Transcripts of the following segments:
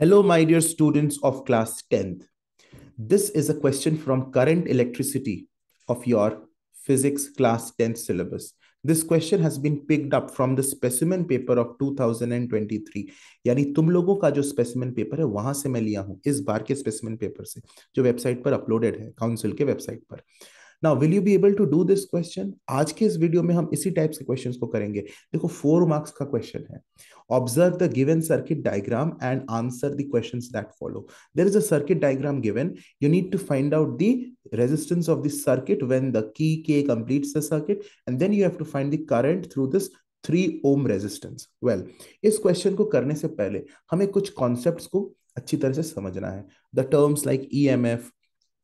Hello, my dear students of class 10th. This is a question from current electricity of your physics class 10th syllabus. This question has been picked up from the specimen paper of 2023 यानी तुम लोगों का जो specimen paper है वहां से मैं लिया हूं इस बार के स्पेसिमेन पेपर से जो वेबसाइट पर अपलोडेड है काउंसिल के वेबसाइट पर Now, will you be able to do this question? आज के इस वीडियो में हम इसी टाइप के क्वेश्चंस को करेंगे देखो फोर मार्क्स का क्वेश्चन है observe the given circuit diagram and answer the questions that follow. There is a circuit diagram given. You need to find out the resistance of the circuit when the key K completes the circuit. And then you have to find the current through this 3 ohm resistance. Well, this question ko karne se pehle, hame kuch concepts ko achi tarah se samajna hai. The terms like EMF,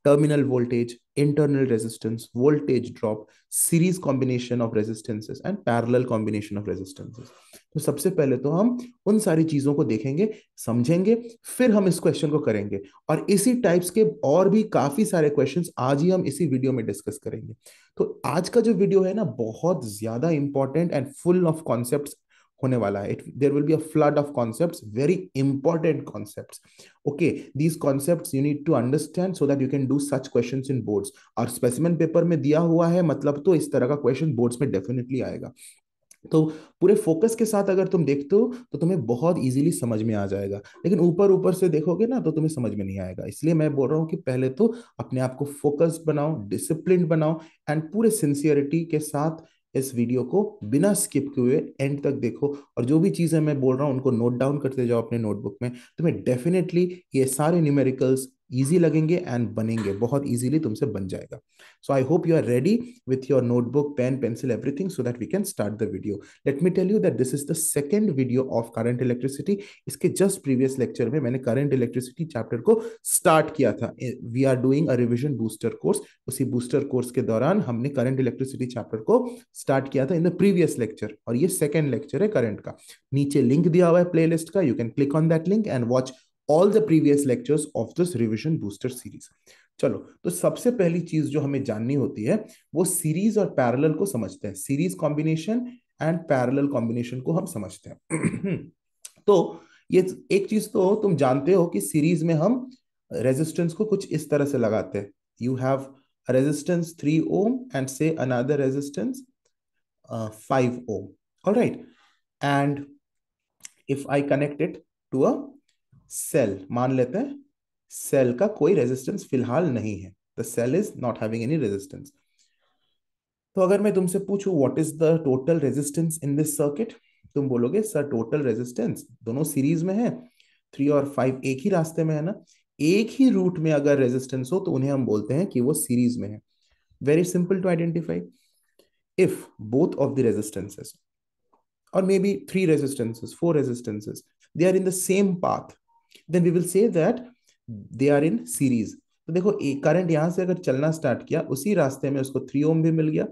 terminal voltage, internal resistance, voltage drop, series combination of resistances and parallel combination of resistances. तो सबसे पहले तो हम उन सारी चीजों को देखेंगे समझेंगे फिर हम इस क्वेश्चन को करेंगे और इसी टाइप्स के और भी काफी सारे क्वेश्चंस आज ही हम इसी वीडियो में डिस्कस करेंगे तो आज का जो वीडियो है ना बहुत ज्यादा important and full of concept होने वाला है it there will be a flood of concept very important concept okay these concept you need to understand so that you can do such question in boards और specimen paper में दिया हुआ है मतलब तो इस तरह का क्वेश्चन बोर्ड्स में डेफिनेटली आएगा तो पूरे फोकस के साथ अगर तुम देखते हो तो तुम्हें बहुत इजीली समझ में आ जाएगा लेकिन ऊपर ऊपर से देखोगे ना तो तुम्हें समझ में नहीं आएगा इसलिए मैं बोल रहा हूँ कि पहले तो अपने आप को फोकस बनाओ डिसिप्लिन बनाओ एंड पूरे सिंसियरिटी के साथ इस वीडियो को बिना स्किप किए हुए एंड तक देखो और जो भी चीज़ें मैं बोल रहा हूँ उनको नोट डाउन करते जाओ अपने नोटबुक में तुम्हें डेफिनेटली ये सारे न्यूमेरिकल्स ईजी लगेंगे एंड बनेंगे बहुत ईजिली तुमसे बन जाएगा so I hope you are ready with your notebook pen pencil everything so that we can start the video let me tell you that this is the second video of current electricity इसके just previous lecture में मैंने current electricity chapter को start किया था we are doing a revision booster course उसी booster course के दौरान हमने करंट इलेक्ट्रिसिटी चैप्टर को स्टार्ट किया था इन द प्रीवियस लेक्चर और ये सेकेंड लेक्चर है करंट का नीचे लिंक दिया हुआ है प्लेलिस्ट का you can click on that link and watch all the previous lectures of this revision booster series चलो तो सबसे पहली चीज जो हमें जाननी होती है वो सीरीज और पैरेलल को समझते हैं series combination and parallel combination को हम समझते हैं तो ये एक चीज तो तुम जानते हो कि सीरीज में हम रेजिस्टेंस को कुछ इस तरह से लगाते हैं you have resistance three ohm and say another resistance five ohm all right and if i connect it to a cell मान लेते हैं सेल का कोई रेजिस्टेंस फिलहाल नहीं है the cell is not having any resistance तो अगर मैं तुमसे पूछूं what is the total resistance in this circuit तुम बोलोगे सर टोटल रेजिस्टेंस दोनों सीरीज में है थ्री और फाइव एक ही रास्ते में है ना एक ही रूट में अगर रेजिस्टेंस हो तो उन्हें हम बोलते हैं कि वो सीरीज में है very simple to identify if both of the resistances और may be three resistances four resistances they are in the same path then we will say that they are in series तो देखो current यहां से अगर चलना start किया उसी रास्ते में उसको थ्री ओम भी मिल गया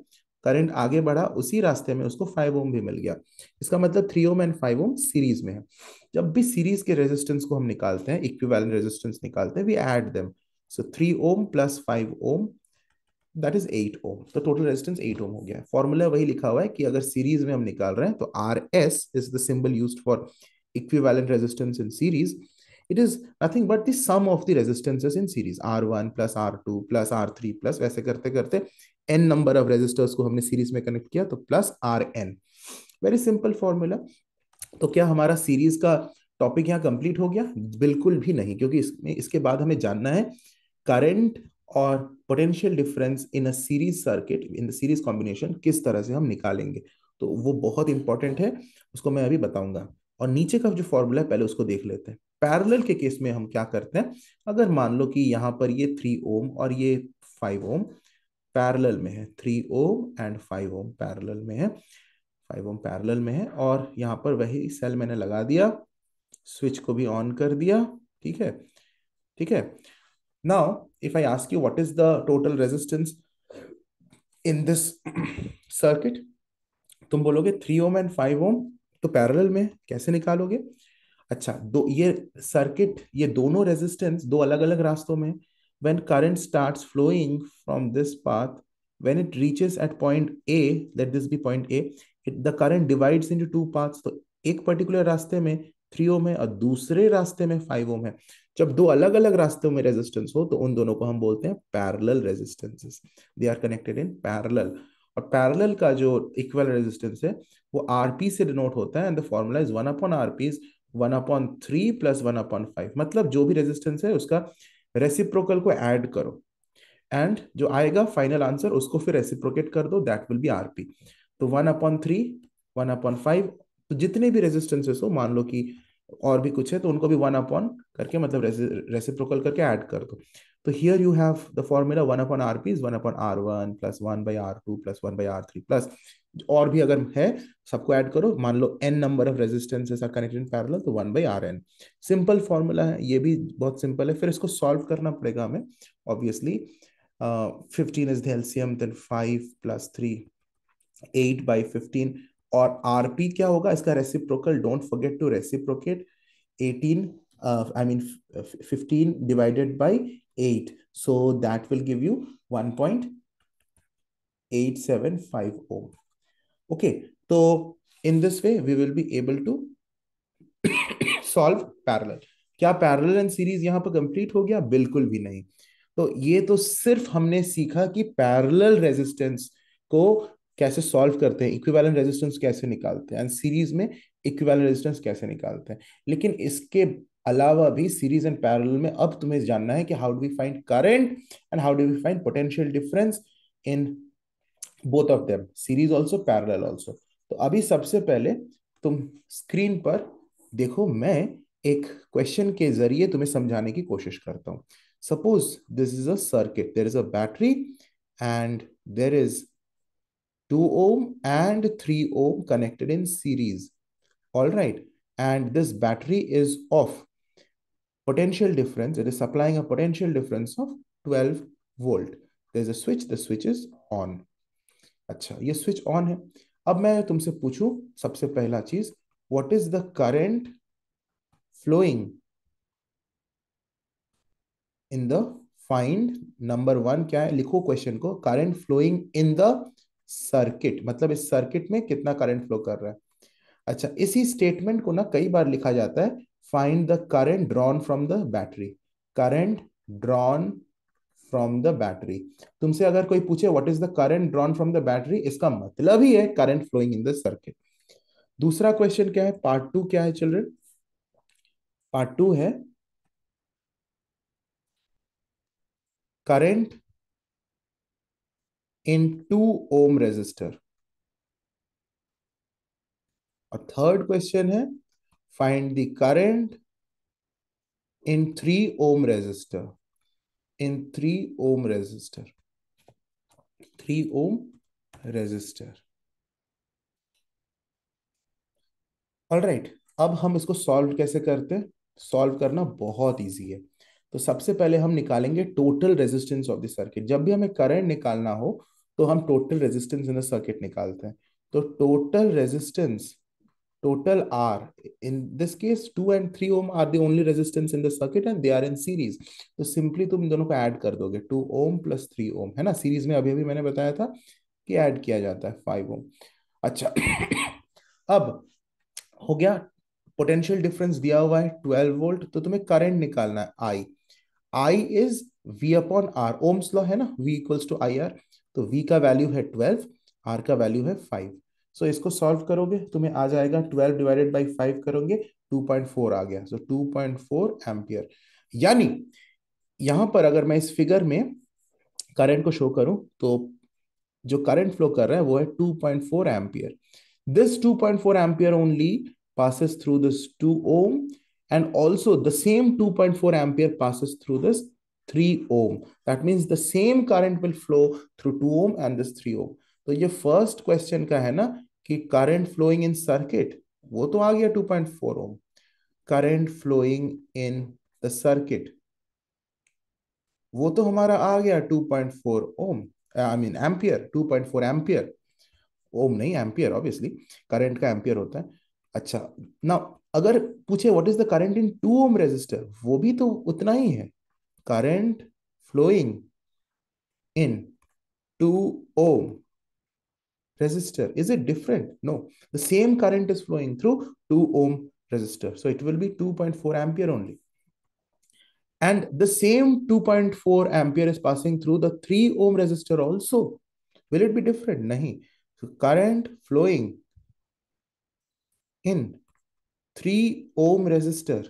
करंट आगे बढ़ा उसी रास्ते में उसको फाइव ओम भी मिल गया इसका मतलब three ohm and five ohm series में है जब भी सीरीज के रेजिस्टेंस को हम निकालते हैं इक्विवेलेंट रेजिस्टेंस निकालते हैं we add them so three ohm plus five ohm that is eight ohm तो टोटल रेजिस्टेंस एट ओम हो गया है फॉर्मूला वही लिखा हुआ है कि अगर सीरीज में हम निकाल रहे हैं तो R S is the symbol use for equivalent resistance in series it is nothing but is sum of the resistances in series R one plus R two plus R three plus वैसे करते करते N number of resistors को हमने series में connect किया तो plus R n very simple formula तो क्या हमारा सीरीज का टॉपिक यहाँ कंप्लीट हो गया बिल्कुल भी नहीं क्योंकि इसमें इसके बाद हमें जानना है करंट और potential difference in a series circuit in the series combination किस तरह से हम निकालेंगे तो वो बहुत इंपॉर्टेंट है उसको मैं अभी बताऊंगा और नीचे का जो फॉर्मूला है पहले उसको देख लेते हैं पैरेलल के केस में हम क्या करते हैं अगर मान लो कि यहाँ पर ये थ्री ओम और ये फाइव ओम पैरेलल में है three ohm and five ohm parallel में है फाइव ओम पैरेलल में है और यहाँ पर वही सेल मैंने लगा दिया स्विच को भी ऑन कर दिया ठीक है ठीक है now if I ask you what is the total resistance in this circuit तुम बोलोगे three ohm and five ohm तो पैरेलल में कैसे निकालोगे अच्छा दो ये सर्किट ये दोनों रेजिस्टेंस दो अलग अलग रास्तों में when current starts flowing from this path when it reaches at point A let this B point A it the current divides into two paths तो एक पर्टिकुलर रास्ते में थ्री ओम है और दूसरे रास्ते में फाइव ओम है जब दो अलग अलग रास्तों में रेजिस्टेंस हो तो उन दोनों को हम बोलते हैं parallel resistances they are connected in parallel और पैरल का जो इक्वल रेजिस्टेंस है वो आरपी से डिनोट होता है and the formula is one upon RP one upon three plus one upon five मतलब जो भी रेजिस्टेंस है उसका रेसिप्रोकल को ऐड करो एंड जो आएगा फाइनल आंसर उसको फिर रेसिप्रोकेट कर दो दैट विल बी आरपी तो one upon three one upon five तो जितने भी रेजिस्टेंसेस हो मान लो कि और भी कुछ है तो उनको भी वन अपॉन करके मतलब रेसिप्रोकल करके ऐड कर दो So तो here you have the formula 1 upon Rp is 1 upon R1 plus 1 by R2 plus 1 by R3 plus और भी अगर है सबको ऐड करो मान लो n number of resistances are connected in parallel तो 1 by Rn सिंपल फॉर्मूला है ये भी बहुत सिंपल है फिर इसको सॉल्व करना पड़ेगा हमें obviously fifteen is the LCM then 5 प्लस 3 8 by 15 और Rp क्या होगा इसका reciprocal don't forget to reciprocate 18 I mean 15 divided by eight. So that will give you one point eight seven five ohm. Okay, so in this way, we will be able to solve parallel. क्या parallel and series यहाँ पर complete हो गया बिल्कुल भी नहीं तो ये तो सिर्फ हमने सीखा कि पैरेलल रेजिस्टेंस को कैसे सॉल्व करते हैं इक्विवेलेंट रेजिस्टेंस कैसे निकालते हैं एंड सीरीज में इक्विवेलेंट रेजिस्टेंस कैसे निकालते हैं लेकिन इसके अलावा भी सीरीज एंड पैरल में अब तुम्हें जानना है कि how do we find current and how do we find potential difference in both of them series also parallel also तो अभी सबसे पहले तुम स्क्रीन पर देखो मैं एक क्वेश्चन के जरिए तुम्हें समझाने की कोशिश करता हूँ suppose this is circuit there is a battery and there is two ohm and three ohm connected in series all right and this battery is of potential difference, it is supplying a potential difference of 12 volt there is a switch the switch is on अच्छा ये switch on है अब मैं तुमसे पूछू सबसे पहला चीज what is the current flowing in the find number one क्या है लिखो क्वेश्चन को current flowing in the circuit मतलब इस सर्किट में कितना करंट फ्लो कर रहा है अच्छा इसी स्टेटमेंट को ना कई बार लिखा जाता है find the current drawn from the battery Current drawn from the battery तुमसे अगर कोई पूछे what is the current drawn from the battery इसका मतलब ही है current flowing in the circuit दूसरा क्वेश्चन क्या है पार्ट टू क्या है चिल्ड्रन पार्ट टू है current in two ohm resistor और थर्ड क्वेश्चन है Find the current in 3 ohm resistor. In 3 ohm resistor. 3 ohm resistor. All right right, अब हम इसको सॉल्व कैसे करते हैं सॉल्व करना बहुत इजी है तो सबसे पहले हम निकालेंगे total resistance of the circuit जब भी हमें करंट निकालना हो तो हम total resistance in the circuit निकालते हैं तो total resistance total R. In this case, 2 and 3 ohm are the only resistance in the circuit and they are in series. तो simply तुम दोनों को add कर दोगे 2 ohm plus 3 ohm है ना सीरीज में अभी अभी मैंने बताया था कि add किया जाता है 5 ohm. अच्छा अब हो गया पोटेंशियल डिफरेंस दिया हुआ है 12 वोल्ट तो तुम्हें करंट निकालना है I I is V upon R Ohm's law है ना V equals to I R तो वी का वैल्यू है 12 आर का वैल्यू है 5 सो इसको सॉल्व करोगे तुम्हें आ जाएगा ट्वेल्व डिवाइडेड बाई फाइव करोगे टू पॉइंट फोर आ गया so two point four ampere यानी यहां पर अगर मैं इस फिगर में करंट को शो करूं तो जो करंट फ्लो कर रहा है वो है two point four ampere this two point four ampere only passes through this two ohm and also the same two point four ampere passes through this three ohm that means the same current will flow through two ohm and this three ohm तो ये first question का है ना कि current flowing in circuit वो तो आ गया 2.4 ohm current flowing in the circuit वो तो हमारा आ गया 2.4 ohm I mean ampere 2.4 ampere ohm नहीं एम्पियर ऑब्वियसली करंट का एम्पियर होता है अच्छा ना अगर पूछे what is the current in two ohm resistor वो भी तो उतना ही है current flowing in two ohm resistor. Is it different? No. The same current is flowing through 2 ohm resistor. So it will be 2.4 ampere only. And the same 2.4 ampere is passing through the 3 ohm resistor also. Will it be different? Nahi. So current flowing in 3 ohm resistor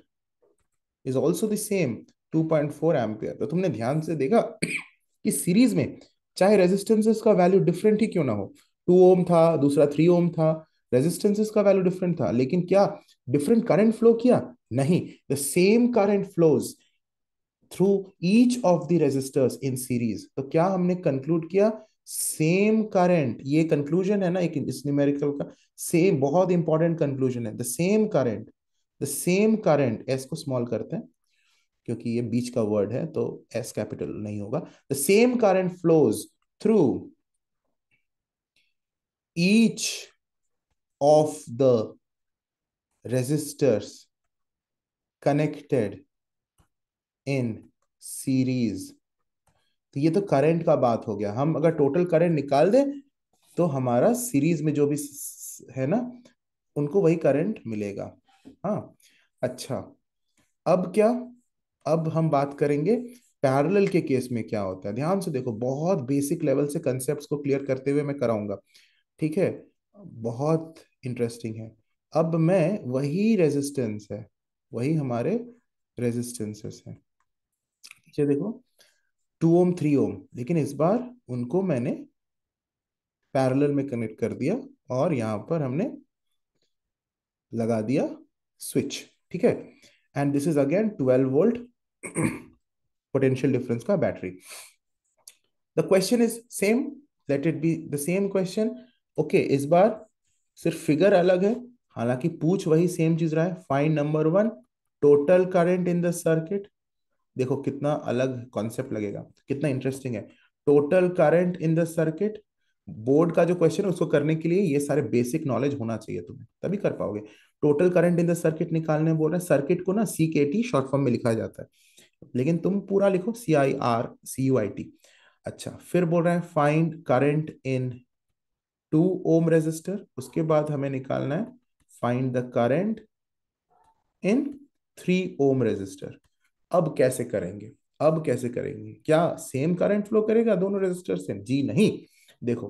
is also the same 2.4 ampere. तो tumne dhyan se देखा ki series mein, चाहे resistances का value different ही क्यों ना हो two ohm था दूसरा थ्री ओम था रेजिस्टेंसेस का वैल्यू डिफरेंट था लेकिन क्या डिफरेंट करंट फ्लो किया नहीं the same current flows through each of the resistors in series तो क्या हमने कंक्लूड किया सेम करंट ये कंक्लूजन है ना एक इस न्यूमेरिकल का सेम बहुत इंपॉर्टेंट कंक्लूजन है the same current the same current S को स्मॉल करते हैं क्योंकि ये बीच का वर्ड है तो एस कैपिटल नहीं होगा the same current flows through each of the resistors connected in series तो ये तो करंट का बात हो गया हम अगर टोटल करंट निकाल दें तो हमारा सीरीज में जो भी है ना उनको वही करंट मिलेगा हाँ अच्छा अब क्या अब हम बात करेंगे पैरेलल के केस में क्या होता है ध्यान से देखो बहुत बेसिक लेवल से कॉन्सेप्ट्स को क्लियर करते हुए मैं कराऊंगा ठीक है बहुत इंटरेस्टिंग है अब मैं वही रेजिस्टेंस है वही हमारे रेजिस्टेंसेस हैं नीचे देखो टू ओम थ्री ओम लेकिन इस बार उनको मैंने पैरेलल में कनेक्ट कर दिया और यहां पर हमने लगा दिया स्विच ठीक है and this is again 12 volt potential difference का battery the question is same let it be the same question okay इस बार सिर्फ फिगर अलग है हालांकि पूछ वही सेम चीज रहा है find number one total current in the circuit देखो कितना अलग कॉन्सेप्ट लगेगा कितना इंटरेस्टिंग है total current in the circuit board का जो क्वेश्चन है उसको करने के लिए ये सारे बेसिक नॉलेज होना चाहिए तुम्हें तभी कर पाओगे total current in the circuit निकालने बोल रहे हैं सर्किट को ना सी के टी शॉर्ट फॉर्म में लिखा जाता है लेकिन तुम पूरा लिखो C I R C U I T अच्छा फिर बोल रहे हैं find current in two ohm resistor उसके बाद हमें निकालना है find the current in three ohm resistor अब कैसे करेंगे अब कैसे करेंगे क्या सेम करंट फ्लो करेगा दोनों रेजिस्टर सेम जी नहीं देखो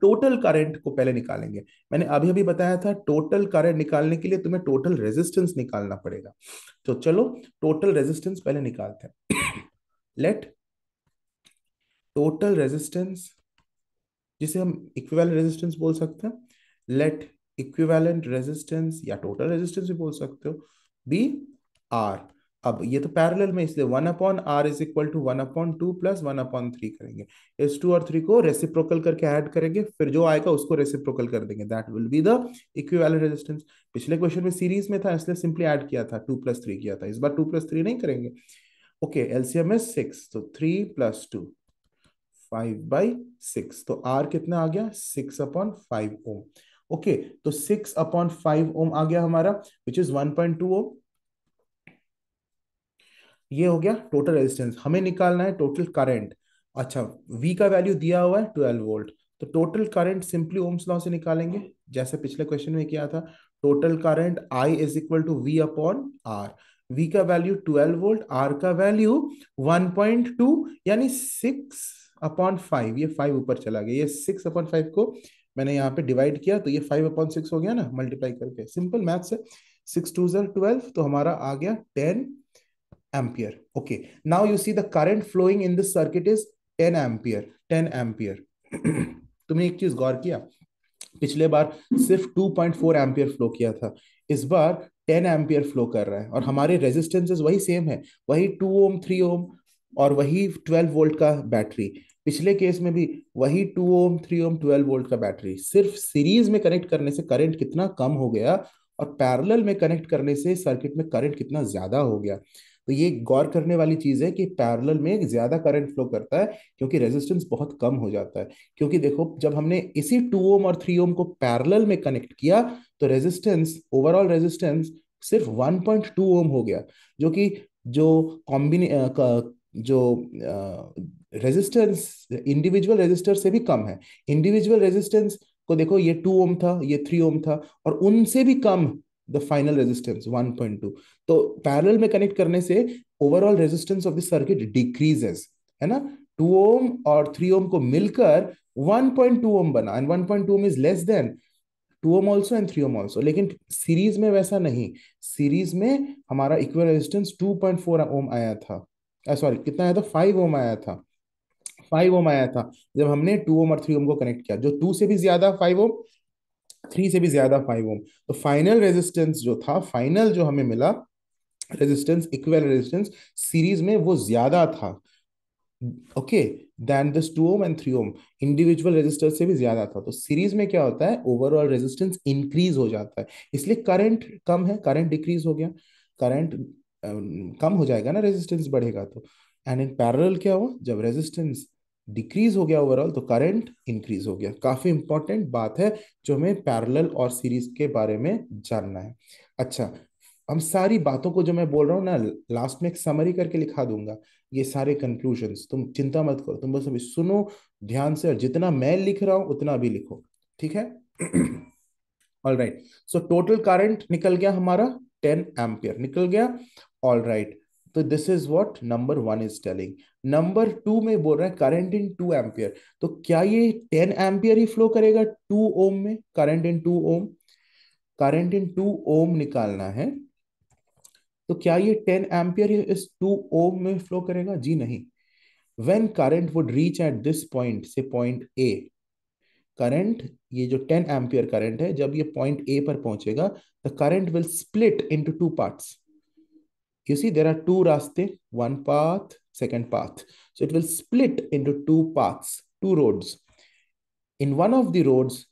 टोटल करंट को पहले निकालेंगे मैंने अभी अभी बताया था टोटल करंट निकालने के लिए तुम्हें टोटल रेजिस्टेंस निकालना पड़ेगा तो चलो टोटल रेजिस्टेंस पहले निकालते हैं लेट टोटल रेजिस्टेंस जिसे हम इक्विवेलेंट रेजिस्टेंस बोल सकते हैं लेट इक्विवेलेंट रेजिस्टेंस या टोटल रेजिस्टेंस भी बोल सकते हो बी आर अब ये तो पैरेलल में इसलिए one upon R is equal to one upon two plus one upon three करेंगे इस टू और थ्री को रेसिप्रोकल करके ऐड करेंगे फिर जो आएगा उसको रेसिप्रोकल कर देंगे that will be the equivalent resistance पिछले क्वेश्चन में सीरीज में था इसलिए सिंपली ऐड किया था टू प्लस थ्री किया था इस बार टू प्लस थ्री नहीं करेंगे ओके एलसीएम इज सिक्स तो three plus two five by six तो आर कितना आ गया six upon five ohm okay तो सिक्स अपॉन फाइव ओम आ गया हमारा which is one point two ohm ये हो गया टोटल रेजिस्टेंस हमें निकालना है टोटल करंट अच्छा वी का वैल्यू दिया हुआ है ट्वेल्व वोल्ट तो total current simply Ohm's law से निकालेंगे जैसे पिछले क्वेश्चन में किया था total current I is equal to V upon R V का वैल्यू ट्वेल्व वोल्ट आर का वैल्यू वन पॉइंट टू यानी सिक्स अपॉन फाइव ये फाइव ऊपर चला गया ये सिक्स अपॉन फाइव को मैंने यहाँ पे डिवाइड किया तो ये फाइव अपॉन सिक्स हो गया ना मल्टीप्लाई करके सिंपल मैथ्स है सिक्स टू जर ट्वेल्व तो हमारा आ गया ten ampere okay now you see the current flowing in this circuit is ten ampere ten ampere तुमने एक चीज गौर किया पिछले बार सिर्फ 2.4 एम्पियर फ्लो किया था इस बार 10 एम्पियर फ्लो कर रहा है और हमारे रेजिस्टेंसेस वही सेम है वही 2 ओम 3 ओम और वही 12 वोल्ट का बैटरी पिछले केस में भी वही two ohm three ohm twelve volt का बैटरी सिर्फ सीरीज में कनेक्ट करने से करंट कितना कम हो गया और पैरेलल में कनेक्ट करने से सर्किट में करंट कितना ज्यादा हो गया तो ये गौर करने वाली चीज है कि पैरेलल में ज्यादा करंट फ्लो करता है क्योंकि रेजिस्टेंस बहुत कम हो जाता है क्योंकि देखो जब हमने इसी टू ओम और थ्री ओम को पैरेलल में कनेक्ट किया तो रेजिस्टेंस ओवरऑल रेजिस्टेंस सिर्फ 1.2 ओम हो गया जो कि जो कॉम्बिने जो रेजिस्टेंस इंडिविजुअल रेजिस्टर से भी कम है इंडिविजुअल रेजिस्टेंस को देखो ये टू ओम था ये थ्री ओम था और उनसे भी कम द फाइनल रेजिस्टेंस 1.2 तो पैरेलल में कनेक्ट करने से overall resistance of the circuit decreases है ना टू ओम और थ्री ओम को मिलकर 1.2 ओम बना and 1.2 ohm is less than two ohm also and three ohm also लेकिन सीरीज में वैसा नहीं सीरीज में हमारा इक्वल रेजिस्टेंस 2.4 ओम आया था सॉरी कितना आया था फाइव ओम आया था फाइव ओम आया था जब हमने टू ओम और थ्री ओम को कनेक्ट किया जो टू से भी ज्यादा फाइव ओम थ्री से भी ज्यादा फाइव ओम तो फाइनल रेजिस्टेंस जो था फाइनल जो हमें मिला रेजिस्टेंस इक्वल रेजिस्टेंस सीरीज में वो ज्यादा था okay then this two ohm and three ohm individual resistor से भी ज्यादा था तो सीरीज में क्या होता है ओवरऑल रेजिस्टेंस इंक्रीज हो जाता है इसलिए करंट कम है करंट डिक्रीज हो गया करंट uh, um, कम हो जाएगा ना रेजिस्टेंस बढ़ेगा तो एंड इन पैरल क्या हुआ जब रेजिस्टेंस डिक्रीज हो गया ओवरऑल तो करंट इंक्रीज हो गया काफी इंपॉर्टेंट बात है जो हमें पैरेलल और सीरीज के बारे में जानना है अच्छा हम सारी बातों को जो मैं बोल रहा हूँ ना लास्ट में एक समरी करके लिखा दूंगा ये सारे कंक्लूजन तुम चिंता मत करो तुम बस अभी सुनो ध्यान से और जितना मैं लिख रहा हूं उतना भी लिखो ठीक है all right so total current निकल गया हमारा टेन एम्पियर निकल गया ऑल राइट right. तो this is what number one is telling number two में बोल रहे है करंट इन टू एम्पियर तो क्या ये टेन एम्पियर ही फ्लो करेगा टू ओम में current in two ohm current in two ohm निकालना है तो क्या ये टेन एम्पियर इस टू ओम में फ्लो करेगा जी नहीं when current would reach at this point से पॉइंट ए करंट ये जो टेन एम्पियर करंट है जब ये पॉइंट ए पर पहुंचेगा the current will split into two parts you see there are two raste, one path, second path. So it will split into two paths, two roads. In one of the roads,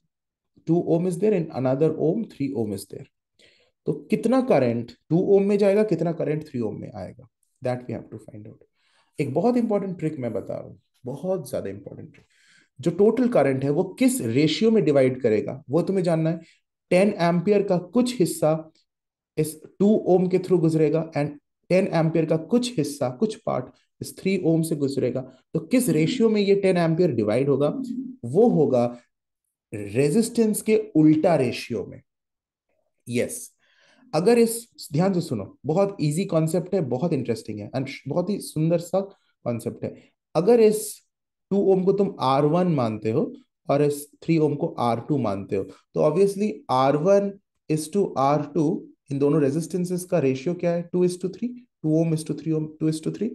two ohm is there and another ohm three ohm is there तो कितना current to ohm में जाएगा कितना current three ohm में आएगा that we have to find out एक बहुत important trick मैं बता रहा हूँ बहुत ज्यादा इंपॉर्टेंट ट्रिक जो टोटल करंट है वो किस रेशियो में डिवाइड करेगा वो तुम्हें जानना है टेन एम्पियर का कुछ हिस्सा इस टू ओम के थ्रू गुजरेगा एंड टेन एम्पियर का कुछ हिस्सा कुछ पार्ट इस थ्री ओम से गुजरेगा तो किस रेशियो में ये टेन एम्पियर डिवाइड होगा वो होगा रेजिस्टेंस के उल्टा रेशियो में यस yes. अगर इस ध्यान से सुनो बहुत इजी कॉन्सेप्ट है बहुत इंटरेस्टिंग है एंड बहुत ही सुंदर सा कॉन्सेप्ट है अगर इस टू ओम को तुम आर वन मानते हो और इस थ्री ओम को आर टू मानते हो तो obviously R one is to R two इन दोनों रेजिस्टेंसेस का रेशियो क्या है two is to three two ohm is to three ohm two is to three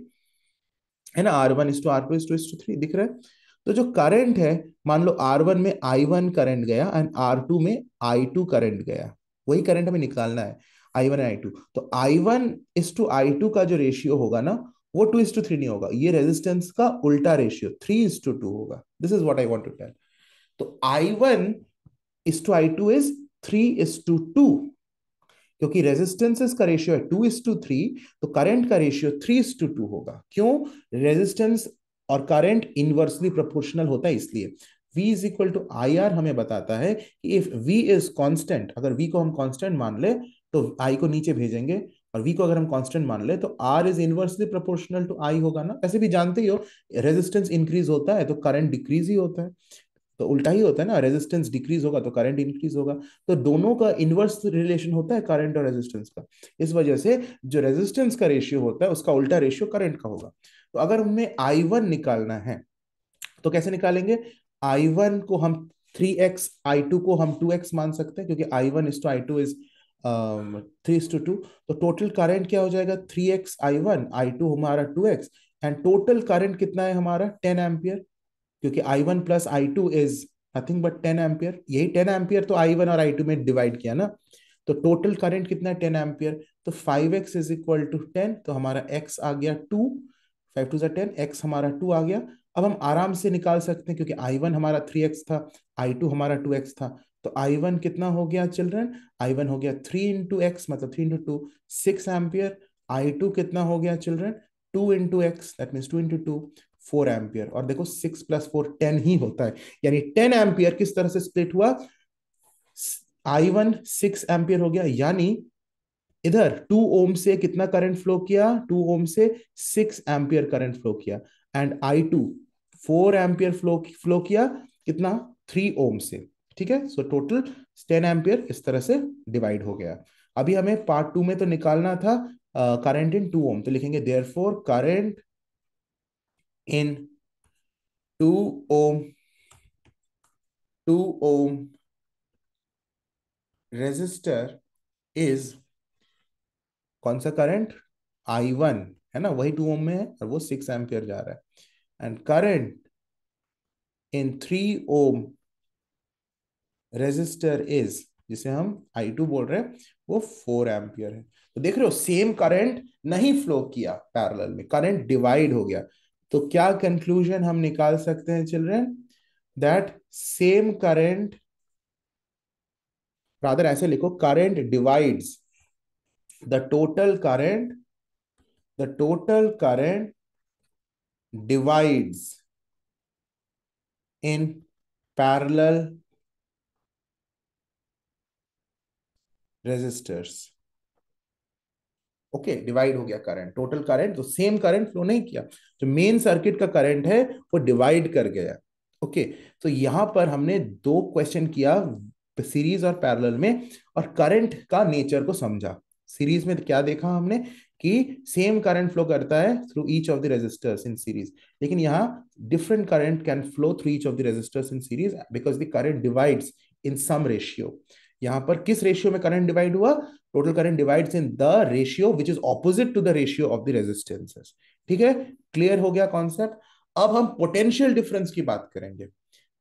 है ना R one is to R two is two is to three दिख रहा है तो जो करंट है मान लो आर वन में आई वन करंट गया एंड आर टू में आई टू करंट गया वही करंट हमें निकालना है I one and I two तो I one is to I two का जो रेशियो होगा ना वो टू इज टू थ्री नहीं होगा ये रेजिस्टेंस का उल्टा ratio three is to two होगा this is what I want to tell तो I one is to I two is three is to two क्योंकि रेजिस्टेंसेस का रेशियो है टू इज टू थ्री तो करंट का ratio three is to two होगा क्यों resistance और current inversely proportional होता है इसलिए V is equal to I R हमें बताता है कि इफ V इज कांस्टेंट अगर V को हम कांस्टेंट मान ले तो I को नीचे भेजेंगे और V को अगर हम कांस्टेंट मान ले तो R is inversely proportional to I होगा ना ऐसे भी जानते ही हो रेजिस्टेंस इंक्रीज होता है तो करंट डिक्रीज ही होता है तो उल्टा ही होता है ना रेजिस्टेंस डिक्रीज होगा तो करंट इंक्रीज होगा तो दोनों का इनवर्स रिलेशन होता है करंट और रेजिस्टेंस का इस वजह से जो रेजिस्टेंस का रेशियो होता है उसका उल्टा रेशियो करंट का होगा तो अगर हमें आई वन निकालना है तो कैसे निकालेंगे आई वन को हम थ्री एक्स आई टू को हम टू एक्स मान सकते हैं क्योंकि I one is to I two is three is to two तो टोटल करंट क्या हो जाएगा three x I one I two हमारा two x and total current कितना है हमारा टेन एम्पियर क्योंकि I one plus I two is nothing but ten ampere यही टेन एम्पियर तो आई वन और आई टू में डिवाइड किया ना तो टोटल करंट कितना है टेन एम्पियर तो five x is equal to ten तो हमारा एक्स आ गया टू फाइव टू सा टेन एक्स हमारा टू आ गया अब हम आराम से निकाल सकते हैं क्योंकि आई वन हमारा थ्री एक्स था आई टू हमारा टू एक्स था तो आई वन कितना हो गया चिल्ड्रन आई वन हो गया थ्री इंटू एक्स मतलब three into two six ampere I two कितना हो गया चिल्ड्रन two into x that means two into two four ampere और देखो सिक्स प्लस फोर टेन ही होता है यानी टेन एम्पियर किस तरह से स्प्लिट हुआ आई वन सिक्स एम्पियर हो गया यानी इधर टू ओम से कितना करंट फ्लो किया टू ओम से सिक्स एम्पियर करंट फ्लो किया and I two four ampere flow flow किया कितना थ्री ओम से ठीक है सो टोटल टेन एम्पियर इस तरह से डिवाइड हो गया अभी हमें पार्ट टू में तो निकालना था करंट इन टू ओम तो लिखेंगे there four current in 2 ohm 2 ohm resistor is कौन सा करंट आई वन है ना वही टू ओम में है और वो सिक्स एम्पियर जा रहा है and current in three ohm resistor is जिसे हम आई टू बोल रहे हैं वो फोर एम्पियर है तो देख रहे हो सेम करंट नहीं फ्लो किया पैरेलल में करंट डिवाइड हो गया तो क्या कंक्लूजन हम निकाल सकते हैं children that same current rather ऐसे लिखो current divides the total current the total current divides in parallel resistors okay okay, divide हो गया करंट टोटल करंट तो सेम करंट फ्लो नहीं किया जो मेन सर्किट का करंट है वो डिवाइड कर गया ओके okay, तो यहां पर हमने दो क्वेश्चन किया सीरीज और पैरेलल में और करंट का नेचर को समझा सीरीज में क्या देखा हमने कि सेम करंट फ्लो करता है through each of the resistors in series लेकिन यहाँ different current can flow through each of the resistors in series because the current divides in some ratio यहां पर किस रेशियो में करंट डिवाइड हुआ total current divide in the ratio which is opposite to the ratio of the resistances ठीक है clear हो गया concept अब हम पोटेंशियल डिफरेंस की बात करेंगे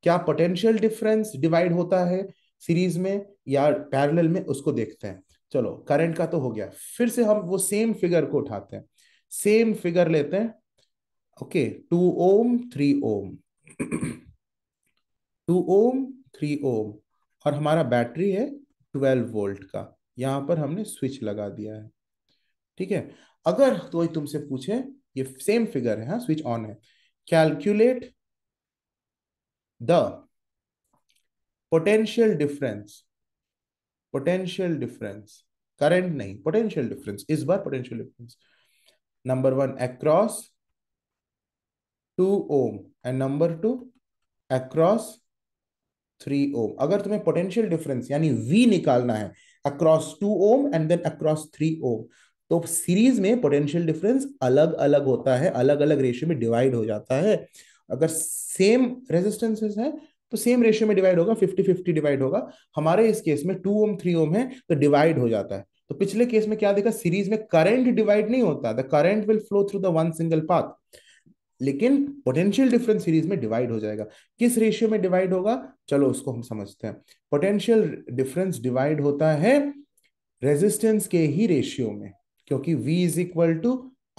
क्या पोटेंशियल डिफरेंस डिवाइड होता है सीरीज में या पैरेलल में उसको देखते हैं चलो करंट का तो हो गया फिर से हम वो सेम फिगर को उठाते हैं सेम फिगर लेते हैं okay two ohm three ohm two ohm three ohm और हमारा बैटरी है ट्वेल्व वोल्ट का यहाँ पर हमने स्विच लगा दिया है ठीक है अगर कोई तो तुमसे पूछे ये सेम फिगर है हाँ, स्विच ऑन है calculate the potential difference potential difference current नहीं पोटेंशियल डिफरेंस इस बार potential difference number one across two ohm and number two across three ohm अगर तुम्हें पोटेंशियल डिफरेंस यानी वी निकालना है across two ohm and then across three ohm तो series में पोटेंशियल डिफरेंस अलग अलग होता है अलग अलग रेशियो में डिवाइड हो जाता है अगर सेम रेजिस्टेंसेस है तो सेम रेशियो में डिवाइड होगा फिफ्टी फिफ्टी डिवाइड होगा हमारे इस केस में टू ओम थ्री ओम है तो डिवाइड हो जाता है तो पिछले केस में क्या देखा सीरीज में करंट डिवाइड नहीं होता the current will flow through the one single path लेकिन पोटेंशियल डिफरेंस सीरीज में डिवाइड हो जाएगा किस रेशियो में डिवाइड होगा चलो उसको हम समझते हैं पोटेंशियल डिफरेंस डिवाइड होता है रेजिस्टेंस के ही रेशियो में क्योंकि V is equal to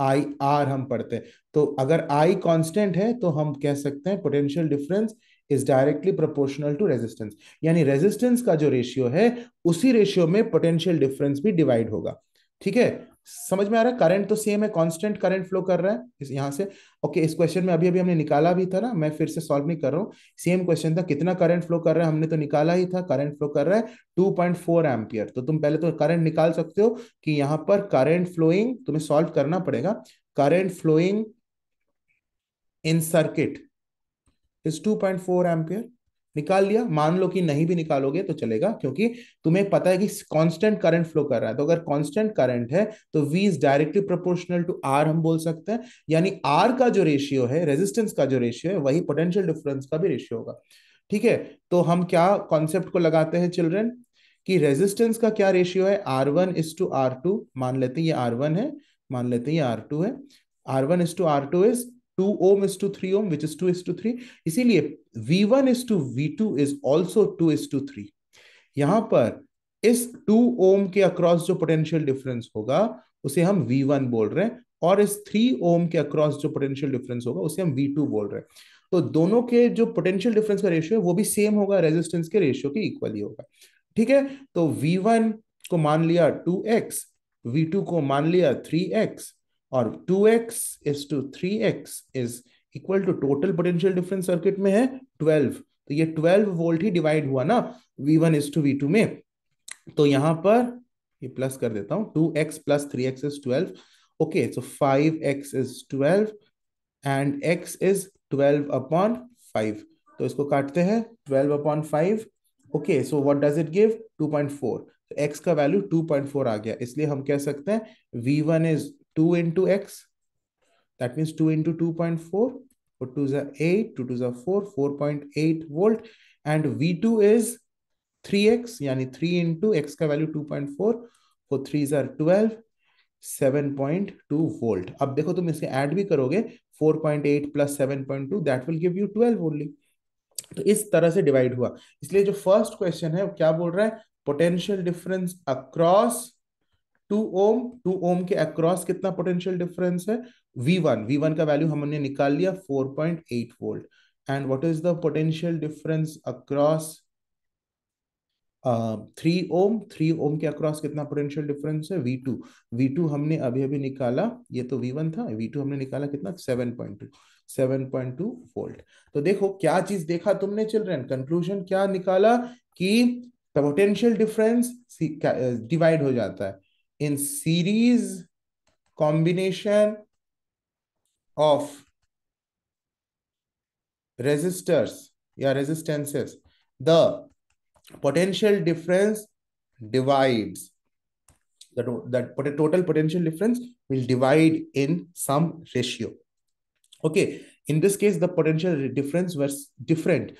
I R हम पढ़ते हैं तो अगर I कांस्टेंट है तो हम कह सकते हैं potential difference is directly proportional to resistance यानी रेजिस्टेंस का जो रेशियो है उसी रेशियो में पोटेंशियल डिफरेंस भी डिवाइड होगा ठीक है समझ में आ रहा है करंट तो सेम है कांस्टेंट करंट फ्लो कर रहा है इस यहां से ओके इस क्वेश्चन में अभी अभी हमने निकाला भी था ना मैं फिर से सॉल्व नहीं कर रहा हूँ सेम क्वेश्चन था कितना करंट फ्लो कर रहा है हमने तो निकाला ही था करंट फ्लो कर रहा है टू पॉइंट फोर एम्पियर तो तुम पहले तो करंट निकाल सकते हो कि यहां पर करंट फ्लोइंग तुम्हें सॉल्व करना पड़ेगा current flowing in circuit is two point four ampere निकाल लिया मान लो कि नहीं भी निकालोगे तो चलेगा क्योंकि तुम्हें पता है कि कांस्टेंट करंट फ्लो कर रहा है तो अगर कांस्टेंट करंट है तो V is directly proportional to R हम बोल सकते हैं यानी आर का जो रेशियो है रेजिस्टेंस का जो रेशियो है वही पोटेंशियल डिफरेंस का भी रेशियो होगा ठीक है तो हम क्या कॉन्सेप्ट को लगाते हैं चिल्ड्रेन कि रेजिस्टेंस का क्या रेशियो है R one is to R two मान लेते हैं ये आर वन है मान लेते हैं ये आर टू है R one is to R two is two ohm is to three ohm which is two is to three इसीलिए V one is to V two is also two is to three यहां पर इस two ohm के across जो potential difference होगा उसे हम we one बोल रहे हैं और इस थ्री ओम के अक्रॉस जो पोटेंशियल डिफरेंस होगा उसे हम वी टू बोल रहे हैं तो दोनों के जो पोटेंशियल डिफरेंस का रेशियो है वो भी सेम होगा रेजिस्टेंस के रेशियो के इक्वली होगा ठीक है तो वी वन को मान लिया टू एक्स वी टू को मान लिया थ्री एक्स और 2x is to 3x is equal to total potential difference circuit में है 12 तो ये 12 वोल्ट ही डिवाइड हुआ ना V1 one is to we में तो यहाँ पर ये प्लस कर देता हूँ 2x x plus three x is twelve okay so 5x x is twelve and x is 12 upon 5 तो इसको काटते हैं 12 upon 5 okay so what does it give 2.4 four x का वैल्यू 2.4 आ गया इसलिए हम कह सकते हैं v1 is 2 into x. That means 2 into 2.4, 4 to the 8, 2 to the 4, 4.8 volt. And V2 is 3x, yani 3 into x का वैल्यू 2.4, 4 3 are 12, 7.2 वोल्ट अब देखो तुम इसे ऐड भी करोगे 4.8 plus 7.2 that will give you 12 only. तो इस तरह से डिवाइड हुआ इसलिए जो फर्स्ट क्वेश्चन है वो क्या बोल रहा है potential difference across two ohm two ohm के अक्रॉस कितना पोटेंशियल डिफरेंस है वी वन वी वन का वैल्यू हमने निकाल लिया four point eight volt and what is the potential difference across three ohm three ohm के अक्रॉस कितना potential difference है वी टू वी टू हमने अभी अभी निकाला ये तो वी वन था वी टू हमने निकाला कितना seven point two seven point to volt तो देखो क्या चीज देखा तुमने चिल्ड्रेन कंक्लूजन क्या निकाला कि पोटेंशियल डिफरेंस डिवाइड हो जाता है in series combination of resistors yeah resistances the potential difference divides That that total potential difference will divide in some ratio okay in this case the potential difference was different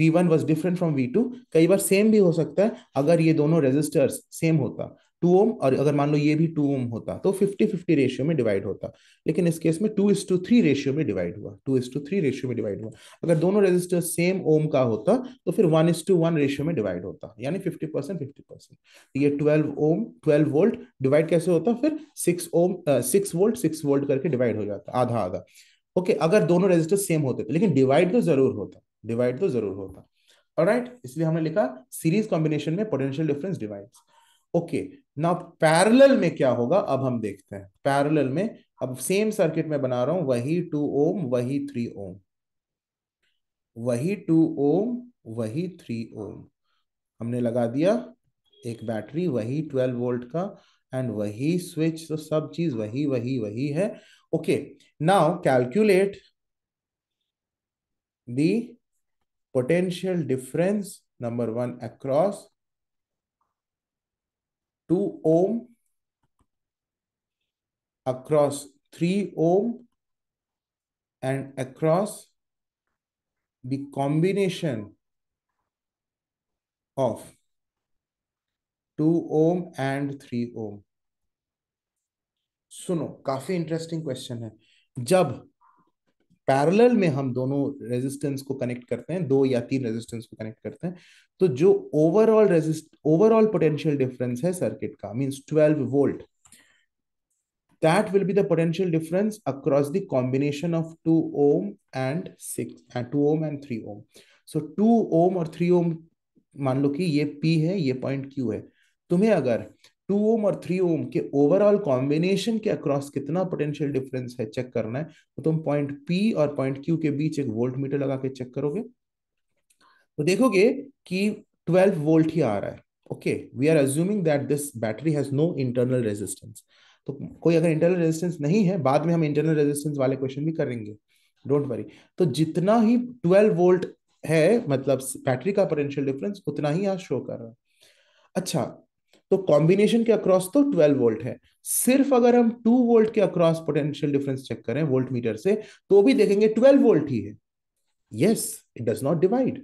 v1 was different from v2 कई बार same भी हो सकता है अगर ये दोनों होता to ohm और अगर मान लो ये भी टू ओम होता तो फिफ्टी फिफ्टी रेशियो में डिवाइड होता लेकिन इस केस में two is to three ratio में डिवाइड हुआ two is to three ratio में डिवाइड हुआ अगर दोनों रेजिस्टर सेम ओम का होता तो फिर one is to one ratio में डिवाइड होता यानी फिफ्टी परसेंट फिफ्टी परसेंट ये twelve ohm twelve volt divide कैसे होता फिर six ohm six volt six volt करके डिवाइड हो जाता आधा आधा ओके okay, अगर दोनों रेजिस्टर सेम होते तो लेकिन डिवाइड तो जरूर होता डिवाइड तो जरूर होता राइट right, इसलिए हमने लिखा सीरीज कॉम्बिनेशन में पोटेंशियल डिफरेंस डिवाइड्स ओके ना पैरेलल में क्या होगा अब हम देखते हैं पैरेलल में अब सेम सर्किट में बना रहा हूं वही टू ओम वही थ्री ओम वही टू ओम वही थ्री ओम हमने लगा दिया एक बैटरी वही ट्वेल्व वोल्ट का एंड वही स्विच तो सब चीज वही वही वही है okay now calculate the potential difference number one across 2 ohm across 3 ohm and across the combination of 2 ohm and 3 ohm सुनो काफी इंटरेस्टिंग क्वेश्चन है जब पैरेलल में हम दोनों रेजिस्टेंस को कनेक्ट करते हैं दो या तीन रेजिस्टेंस को कनेक्ट करते हैं तो जो overall resist overall potential difference है सर्किट का means 12 volt that will be the potential difference across the combination of 2 ohm and 6 and 2 ohm and 3 ohm so 2 ohm और 3 ohm मान लो कि ये P है ये पॉइंट Q है तुम्हें अगर टू ओम और थ्री ओम के ओवरऑल कॉम्बिनेशन के अक्रॉस कितना पोटेंशियल डिफरेंस है चेक करना है तो तुम पॉइंट पी और पॉइंट क्यू के बीच एक वोल्ट मीटर लगा के चेक करोगे तो देखोगे कि 12 वोल्ट ही आ रहा है okay we are assuming that this battery has no internal resistance तो कोई अगर इंटरनल रेजिस्टेंस नहीं है बाद में हम इंटरनल रेजिस्टेंस वाले क्वेश्चन भी करेंगे डोंट वरी तो जितना ही 12 वोल्ट है मतलब बैटरी का पोटेंशियल डिफरेंस उतना ही आज शो कर रहा है अच्छा तो कॉम्बिनेशन के अक्रॉस तो 12 वोल्ट है सिर्फ अगर हम 2 वोल्ट के अक्रॉस पोटेंशियल डिफरेंस चेक करें वोल्ट मीटर से तो भी देखेंगे 12 वोल्ट ही है yes it does not divide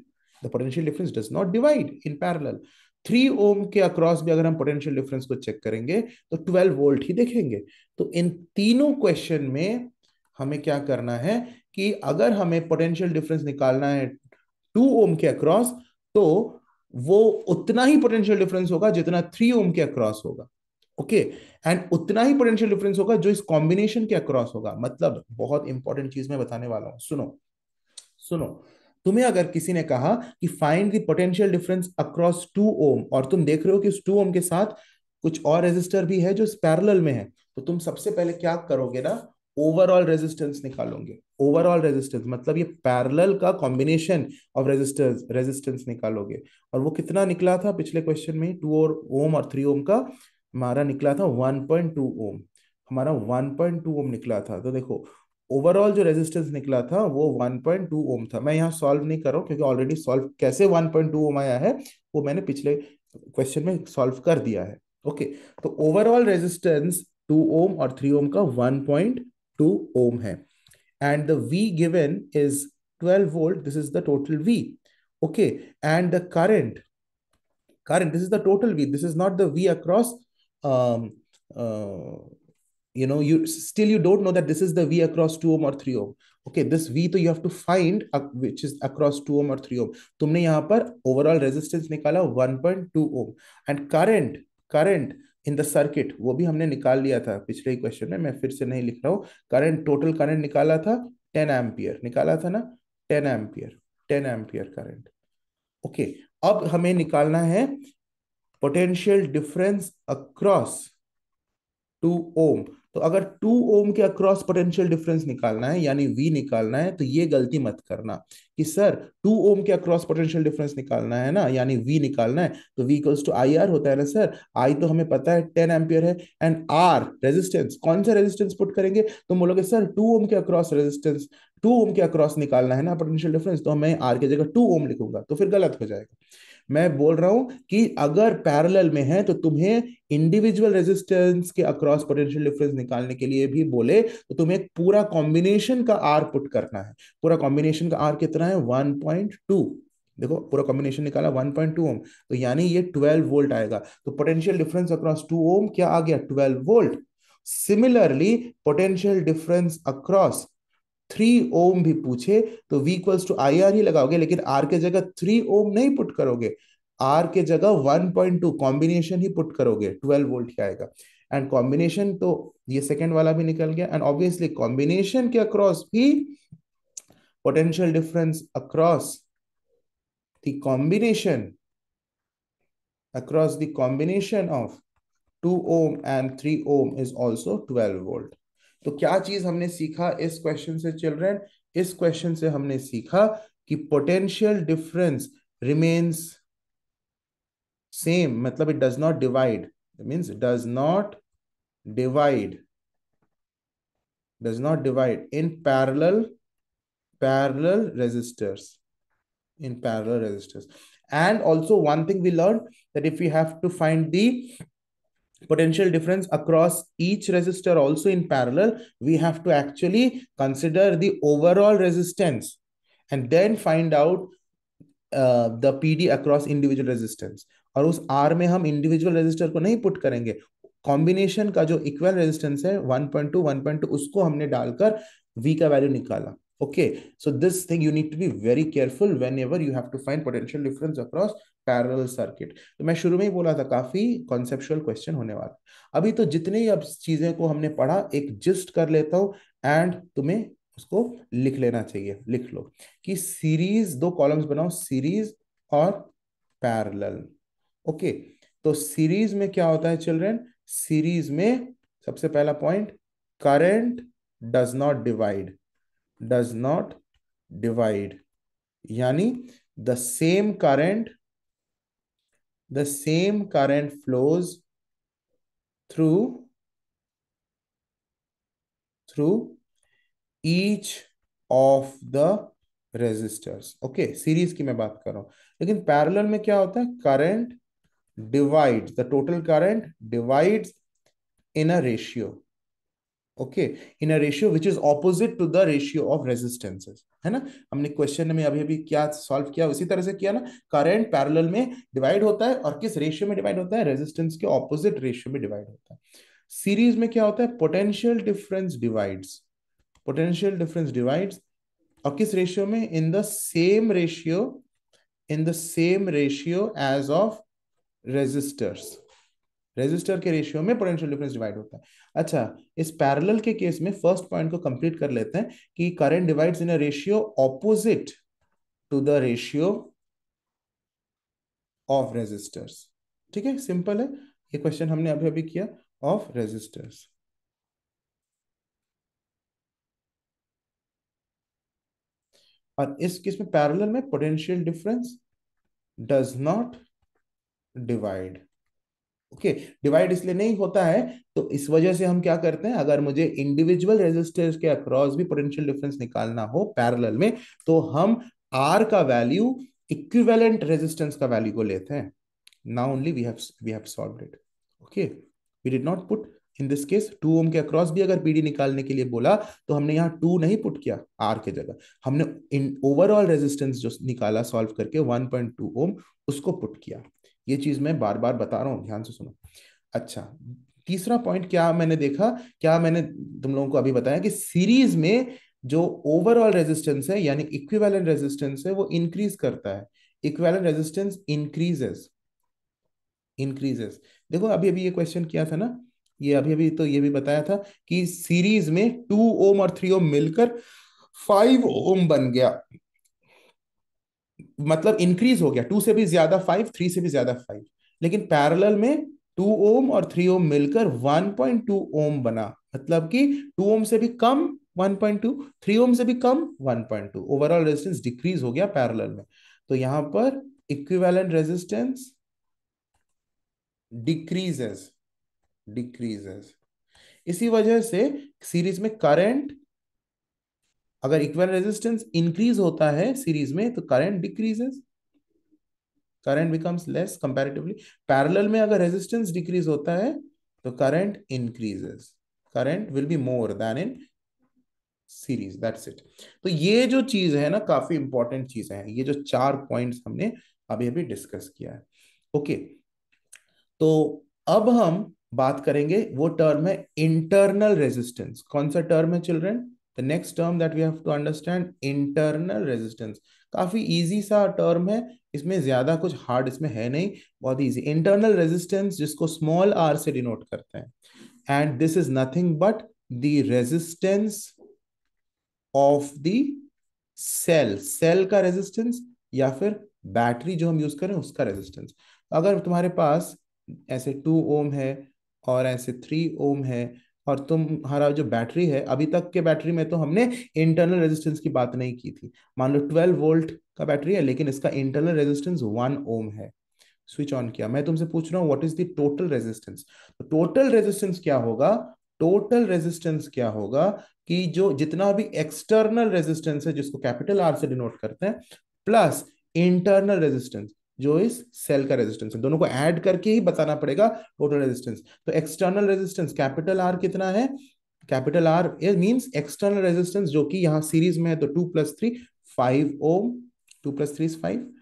the potential difference does not divide in parallel three ohm के अक्रॉस भी अगर हम पोटेंशियल डिफरेंस को चेक करेंगे तो ट्वेल्व वोल्ट ही देखेंगे तो इन तीनों क्वेश्चन में हमें क्या करना है कि अगर हमें पोटेंशियल डिफरेंस निकालना है टू ओम के अक्रॉस तो वो उतना ही पोटेंशियल डिफरेंस होगा जितना थ्री ओम के अक्रॉस होगा ओके okay. एंड उतना ही पोटेंशियल डिफरेंस होगा जो इस कॉम्बिनेशन के अक्रॉस होगा मतलब बहुत इंपॉर्टेंट चीज मैं बताने वाला हूं सुनो सुनो तुम्हें अगर किसी ने कहा कि find the potential difference across two ohm और तुम देख रहे हो कि उस टू ओम के साथ कुछ और रेजिस्टर भी है जो इस पैरल में है तो तुम सबसे पहले क्या करोगे ना ओवरऑल रेजिस्टेंस निकालोगे ओवरऑल रेजिस्टेंस मतलब ये पैरेलल का कॉम्बिनेशन ऑफ रेजिस्टेंस रेजिस्टेंस निकालोगे और वो कितना निकला था पिछले क्वेश्चन में टू और ओम और थ्री ओम का हमारा निकला था वन पॉइंट टू ओम हमारा वन पॉइंट टू ओम निकला था तो देखो ओवरऑल जो रेजिस्टेंस निकला था वो वन पॉइंट टू ओम था मैं यहाँ सॉल्व नहीं कर रहा हूँ क्योंकि ऑलरेडी सॉल्व कैसे वन पॉइंट टू ओम आया है वो मैंने पिछले क्वेश्चन में सॉल्व कर दिया है ओके okay, तो ओवरऑल रेजिस्टेंस टू ओम और थ्री ओम का one point 2 ohm hai. And the V given is 12 volt. This is the total V. Okay. And the current, current, this is the total V. This is not the V across, um, uh, you know, you still you don't know that this is the V across 2 ohm or 3 ohm. Okay this V तो you have to find which is across two ohm और three ओम तुमने यहाँ पर overall resistance निकाला 1.2 ohm and current current in the circuit वो भी हमने निकाल लिया था पिछले क्वेश्चन में मैं फिर से नहीं लिख रहा हूँ करंट टोटल करंट निकाला था टेन एम्पियर निकाला था ना ten ampere ten ampere current okay अब हमें निकालना है potential difference across two ohm तो अगर टू ओम के अक्रॉस पोटेंशियल डिफरेंस निकालना है यानी वी निकालना है तो ये गलती मत करना कि सर टू ओम के अक्रॉस पोटेंशियल डिफरेंस निकालना है ना यानी वी निकालना है तो V equals to I R होता है ना सर आई तो हमें पता है टेन एम्पियर है एंड आर रेजिस्टेंस कौन सा रेजिस्टेंस पुट करेंगे तो बोलोगे सर टू ओम के अक्रॉस रेजिस्टेंस टू ओम के अक्रॉस निकालना है ना पोटेंशियल डिफरेंस तो मैं आर की जगह टू ओम लिखूंगा तो फिर गलत हो जाएगा मैं बोल रहा हूं कि अगर पैरेलल में है तो तुम्हें इंडिविजुअल रेजिस्टेंस के अक्रॉस पोटेंशियल डिफरेंस निकालने के लिए भी बोले तो तुम्हें पूरा कॉम्बिनेशन का आर पुट करना है पूरा कॉम्बिनेशन का आर कितना है 1.2 देखो पूरा कॉम्बिनेशन निकाला 1.2 ओम तो यानी ये 12 वोल्ट आएगा तो पोटेंशियल डिफरेंस अक्रॉस 2 ओम क्या आ गया 12 volt similarly potential difference across three ohm भी पूछे तो V equals to I R ही लगाओगे लेकिन आर के जगह थ्री ओम नहीं पुट करोगे आर के जगह वन पॉइंट टू कॉम्बिनेशन ही पुट करोगे ट्वेल्व वोल्ट ही आएगा एंड कॉम्बिनेशन तो ये सेकेंड वाला भी निकल गया एंड ऑब्वियसली कॉम्बिनेशन के अक्रॉस भी potential difference across the across the combination of two ohm and three ohm is also twelve volt तो क्या चीज हमने सीखा इस क्वेश्चन से चिल्ड्रेन इस क्वेश्चन से हमने सीखा कि पोटेंशियल डिफरेंस रिमेन्स सेम मतलब it does not divide means does not divide does not divide in parallel parallel resistors in parallel resistors and also one thing we learn that if you have to find the potential difference across each resistor also in parallel, we have to actually consider the overall resistance and then find out uh, the PD across individual resistance. और उस R में हम individual resistor को नहीं put करेंगे combination का जो equal resistance है 1.2 1.2 उसको हमने डालकर V का वैल्यू निकाला okay so this thing you need to be very careful whenever you have to find potential difference across parallel circuit तो मैं शुरू में ही बोला था काफी कॉन्सेप्चुअल क्वेश्चन होने वाला अभी तो जितने अब चीजें को हमने पढ़ा एक जिस्ट कर लेता हूं एंड तुम्हें उसको लिख लेना चाहिए लिख लो कि सीरीज दो कॉलम्स बनाओ सीरीज और पैरल ओके तो सीरीज में क्या होता है चिल्ड्रेन सीरीज में सबसे पहला point current does not divide does not divide यानी the same current the same current flows through through each of the resistors okay series ki main baat kar raha hu lekin parallel mein kya hota hai current divides the total current divides in a ratio okay in a ratio which is opposite to the ratio of resistances है ना हमने question में अभी अभी क्या solve किया उसी तरह से किया ना करंट पैरेलल में डिवाइड होता है और किस रेशियो में डिवाइड होता है रेजिस्टेंस के ऑपोजिट रेशियो में डिवाइड होता है सीरीज में क्या होता है potential difference divides potential difference divides और किस रेशियो में in the same ratio in the same ratio as of resistors resistor के रेशियो में पोटेंशियल डिफरेंस डिवाइड होता है अच्छा इस पैरेलल के केस में फर्स्ट पॉइंट को कंप्लीट कर लेते हैं कि current divides in a ratio opposite to the ratio of resistors ठीक है सिंपल है ये क्वेश्चन हमने अभी अभी किया ऑफ रेजिस्टर्स और इस केस में पैरेलल में potential difference does not divide okay okay, divide इसलिए नहीं होता है तो इस वजह से हम क्या करते हैं अगर मुझे इंडिविजुअल रेजिस्टर्स के अक्रॉस भी पोटेंशियल डिफरेंस निकालना हो पैरेलल में तो हम आर का वैल्यू इक्विवेलेंट रेजिस्टेंस का वैल्यू को लेते हैं now only we have we have solved it okay we did not put in this case two ohm के अक्रॉस भी अगर पीडी निकालने के लिए बोला तो हमने यहाँ टू नहीं पुट किया आर के जगह हमने इन ओवरऑल रेजिस्टेंस जो निकाला सॉल्व करके वन पॉइंट टू ओम उसको पुट किया ये चीज मैं बार बार बता रहा हूँ ध्यान से सुनो अच्छा तीसरा पॉइंट क्या मैंने देखा क्या मैंने तुम लोगों को अभी बताया कि सीरीज में जो ओवरऑल रेजिस्टेंस है यानी इक्विवेलेंट रेजिस्टेंस है वो इंक्रीज करता है इक्विवेलेंट रेजिस्टेंस इंक्रीजेस इंक्रीजेस देखो अभी अभी ये क्वेश्चन किया था ना ये अभी अभी तो ये भी बताया था कि सीरीज में टू ओम और थ्री ओम मिलकर फाइव ओम बन गया मतलब इंक्रीज हो गया टू से भी ज्यादा फाइव थ्री से भी ज्यादा फाइव लेकिन पैरेलल में टू ओम और थ्री ओम मिलकर वन पॉइंट टू ओम बना मतलब कि टू ओम से भी कम one point two three ohm से भी कम one point two overall resistance decrease हो गया पैरेलल में तो यहां पर इक्विवेलेंट रेजिस्टेंस डिक्रीजेस डिक्रीजेस इसी वजह से सीरीज में करंट अगर इक्वल रेजिस्टेंस इंक्रीज होता है सीरीज में तो current decreases current becomes less comparatively parallel में अगर रेजिस्टेंस डिक्रीज होता है तो current increases current will be more than in series that's it तो ये जो चीज है ना काफी इंपॉर्टेंट चीज है ये जो चार पॉइंट हमने अभी अभी डिस्कस किया है ओके okay. तो अब हम बात करेंगे वो टर्म है इंटरनल रेजिस्टेंस कौन सा टर्म है children the next term that we have to understand internal resistance काफी इजी सा टर्म है इसमें ज्यादा कुछ हार्ड इसमें है नहीं बहुत इजी इंटरनल रेजिस्टेंस जिसको स्मॉल आर से डिनोट करते हैं and this is nothing but the resistance of the cell cell का रेजिस्टेंस या फिर बैटरी जो हम यूज करें उसका रेजिस्टेंस अगर तुम्हारे पास ऐसे टू ओम है और ऐसे थ्री ओम है और तुम्हारा जो बैटरी है अभी तक के बैटरी में तो हमने इंटरनल रेजिस्टेंस की बात नहीं की थी मान लो ट्वेल्व वोल्ट का बैटरी है लेकिन इसका इंटरनल रेजिस्टेंस वन ओम है स्विच ऑन किया मैं तुमसे पूछ रहा हूँ what is the total resistance तो टोटल रेजिस्टेंस क्या होगा टोटल रेजिस्टेंस क्या होगा कि जो जितना भी एक्सटर्नल रेजिस्टेंस है जिसको कैपिटल आर से डिनोट करते हैं प्लस इंटरनल रेजिस्टेंस जो इस सेल का रेजिस्टेंस है दोनों को ऐड करके ही बताना पड़ेगा टोटल रेजिस्टेंस तो एक्सटर्नल रेजिस्टेंस कैपिटल आर कितना है capital R means external resistance जो कि यहां सीरीज में है तो two plus three five ohm two plus three five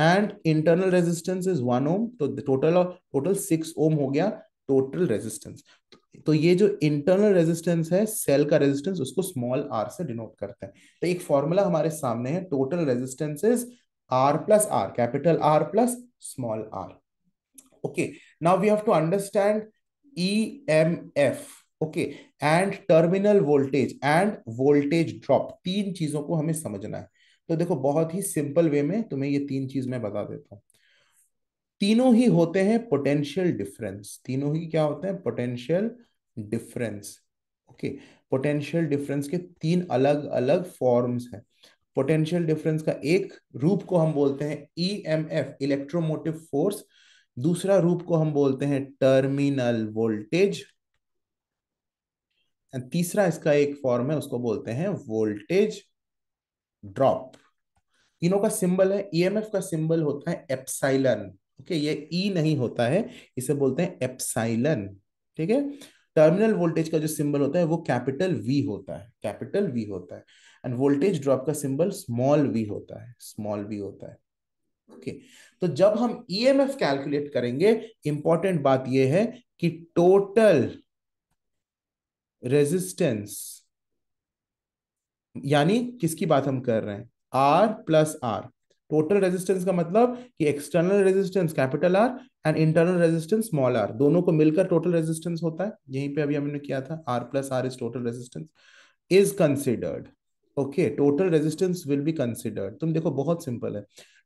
and internal resistance is one ohm तो टोटल टोटल सिक्स ओम हो गया टोटल रेजिस्टेंस तो ये जो इंटरनल रेजिस्टेंस है सेल का रेजिस्टेंस उसको स्मॉल आर से डिनोट करते हैं तो एक फॉर्मूला हमारे सामने है total resistance is r plus r capital r plus small r okay now we have to understand emf okay and terminal voltage and voltage drop तीन चीजों को हमें समझना है तो देखो बहुत ही सिंपल वे में तुम्हें ये तीन चीज मैं बता देता हूं तीनों ही होते हैं पोटेंशियल डिफरेंस तीनों ही क्या होते हैं potential difference okay potential difference के तीन अलग अलग फॉर्म्स हैं पोटेंशियल डिफरेंस का एक रूप को हम बोलते हैं E M F electromotive force दूसरा रूप को हम बोलते हैं टर्मिनल वोल्टेज तीसरा इसका एक फॉर्म है उसको बोलते हैं वोल्टेज ड्रॉप तीनों का सिंबल है ईएमएफ e का सिंबल होता है एप्साइलन ओके ये ई e नहीं होता है इसे बोलते हैं एप्साइलन ठीक है टर्मिनल वोल्टेज का जो सिंबल होता है वो कैपिटल वी होता है कैपिटल वी होता है एंड वोल्टेज ड्रॉप का सिंबल स्मॉल वी होता है स्मॉल वी होता है ओके okay. तो जब हम ईएमएफ e कैलकुलेट करेंगे इंपॉर्टेंट बात यह है कि टोटल रेजिस्टेंस यानी किसकी बात हम कर रहे हैं R plus R total resistance का मतलब कि external resistance capital R and internal resistance small R दोनों को मिलकर टोटल रेजिस्टेंस होता है यहीं पे अभी हमने किया था R plus R is total resistance is considered okay total resistance will be considered तुम देखो बहुत सिंपल है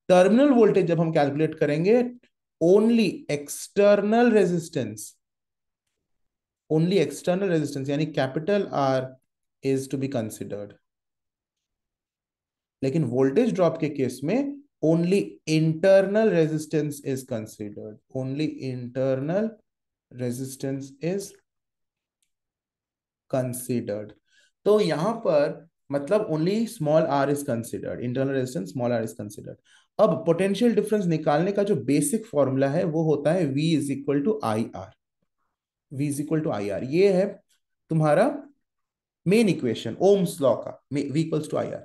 टर्मिनल वोल्टेज जब हम कैलकुलेट करेंगे only external resistance only external resistance यानी capital R is to be considered लेकिन वोल्टेज ड्रॉप के केस में only internal resistance is considered only internal resistance is considered तो यहां पर मतलब only small r is considered internal resistance small r is considered अब potential difference निकालने का जो बेसिक फॉर्मूला है वो होता है v is equal to I R v is equal to I R ये है तुम्हारा मेन इक्वेशन ओम्स लॉ का v equals to I R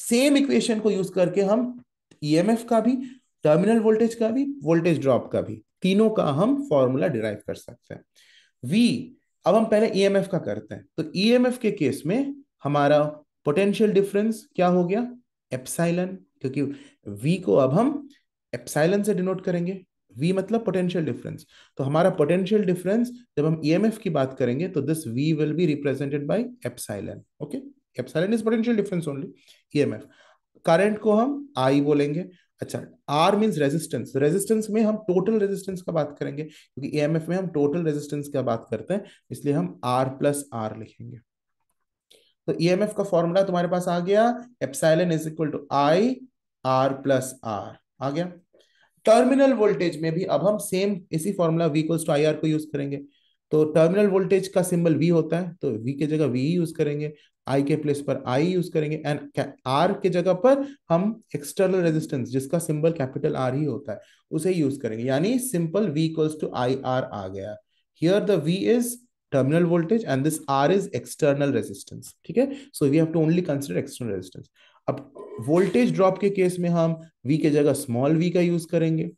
same equation को यूज करके हम ईएमएफ e का भी टर्मिनल वोल्टेज का भी वोल्टेज ड्रॉप का भी तीनों का हम फॉर्मूला डिराइव कर सकते हैं वी अब हम पहले ईएमएफ e का करते हैं तो ईएमएफ e के केस में हमारा पोटेंशियल डिफरेंस क्या हो गया एप्साइलन क्योंकि वी को अब हम एप्साइलन से डिनोट करेंगे V मतलब पोटेंशियल डिफरेंस तो हमारा पोटेंशियल डिफरेंस जब हम ईएमएफ की बात करेंगे तो this V will be represented by epsilon okay epsilon is potential difference only EMF current को हम आई बोलेंगे अच्छा आर मीन्स रेजिस्टेंस रेजिस्टेंस में हम टोटल रेजिस्टेंस का बात करेंगे क्योंकि ए में हम टोटल रेजिस्टेंस का बात करते हैं इसलिए हम आर प्लस आर लिखेंगे तो ई का फॉर्मूला तुम्हारे पास आ गया epsilon is equal to I R plus R आ गया टर्मिनल वोल्टेज में भी अब हम सेम इसी formula V equals to I R को यूज करेंगे तो टर्मिनल वोल्टेज का सिंबल वी होता है तो वी की जगह वी यूज करेंगे आई के प्लेस पर आई यूज करेंगे एंड आर के जगह पर हम एक्सटर्नल रेजिस्टेंस जिसका सिंबल कैपिटल आर ही होता है उसे यूज करेंगे यानी simple V equals to I R आ गया here the V is terminal voltage and this R is external resistance ठीक है so we have to only consider external resistance अब वोल्टेज ड्रॉप के केस में हम वी के जगह स्मॉल वी का यूज करेंगे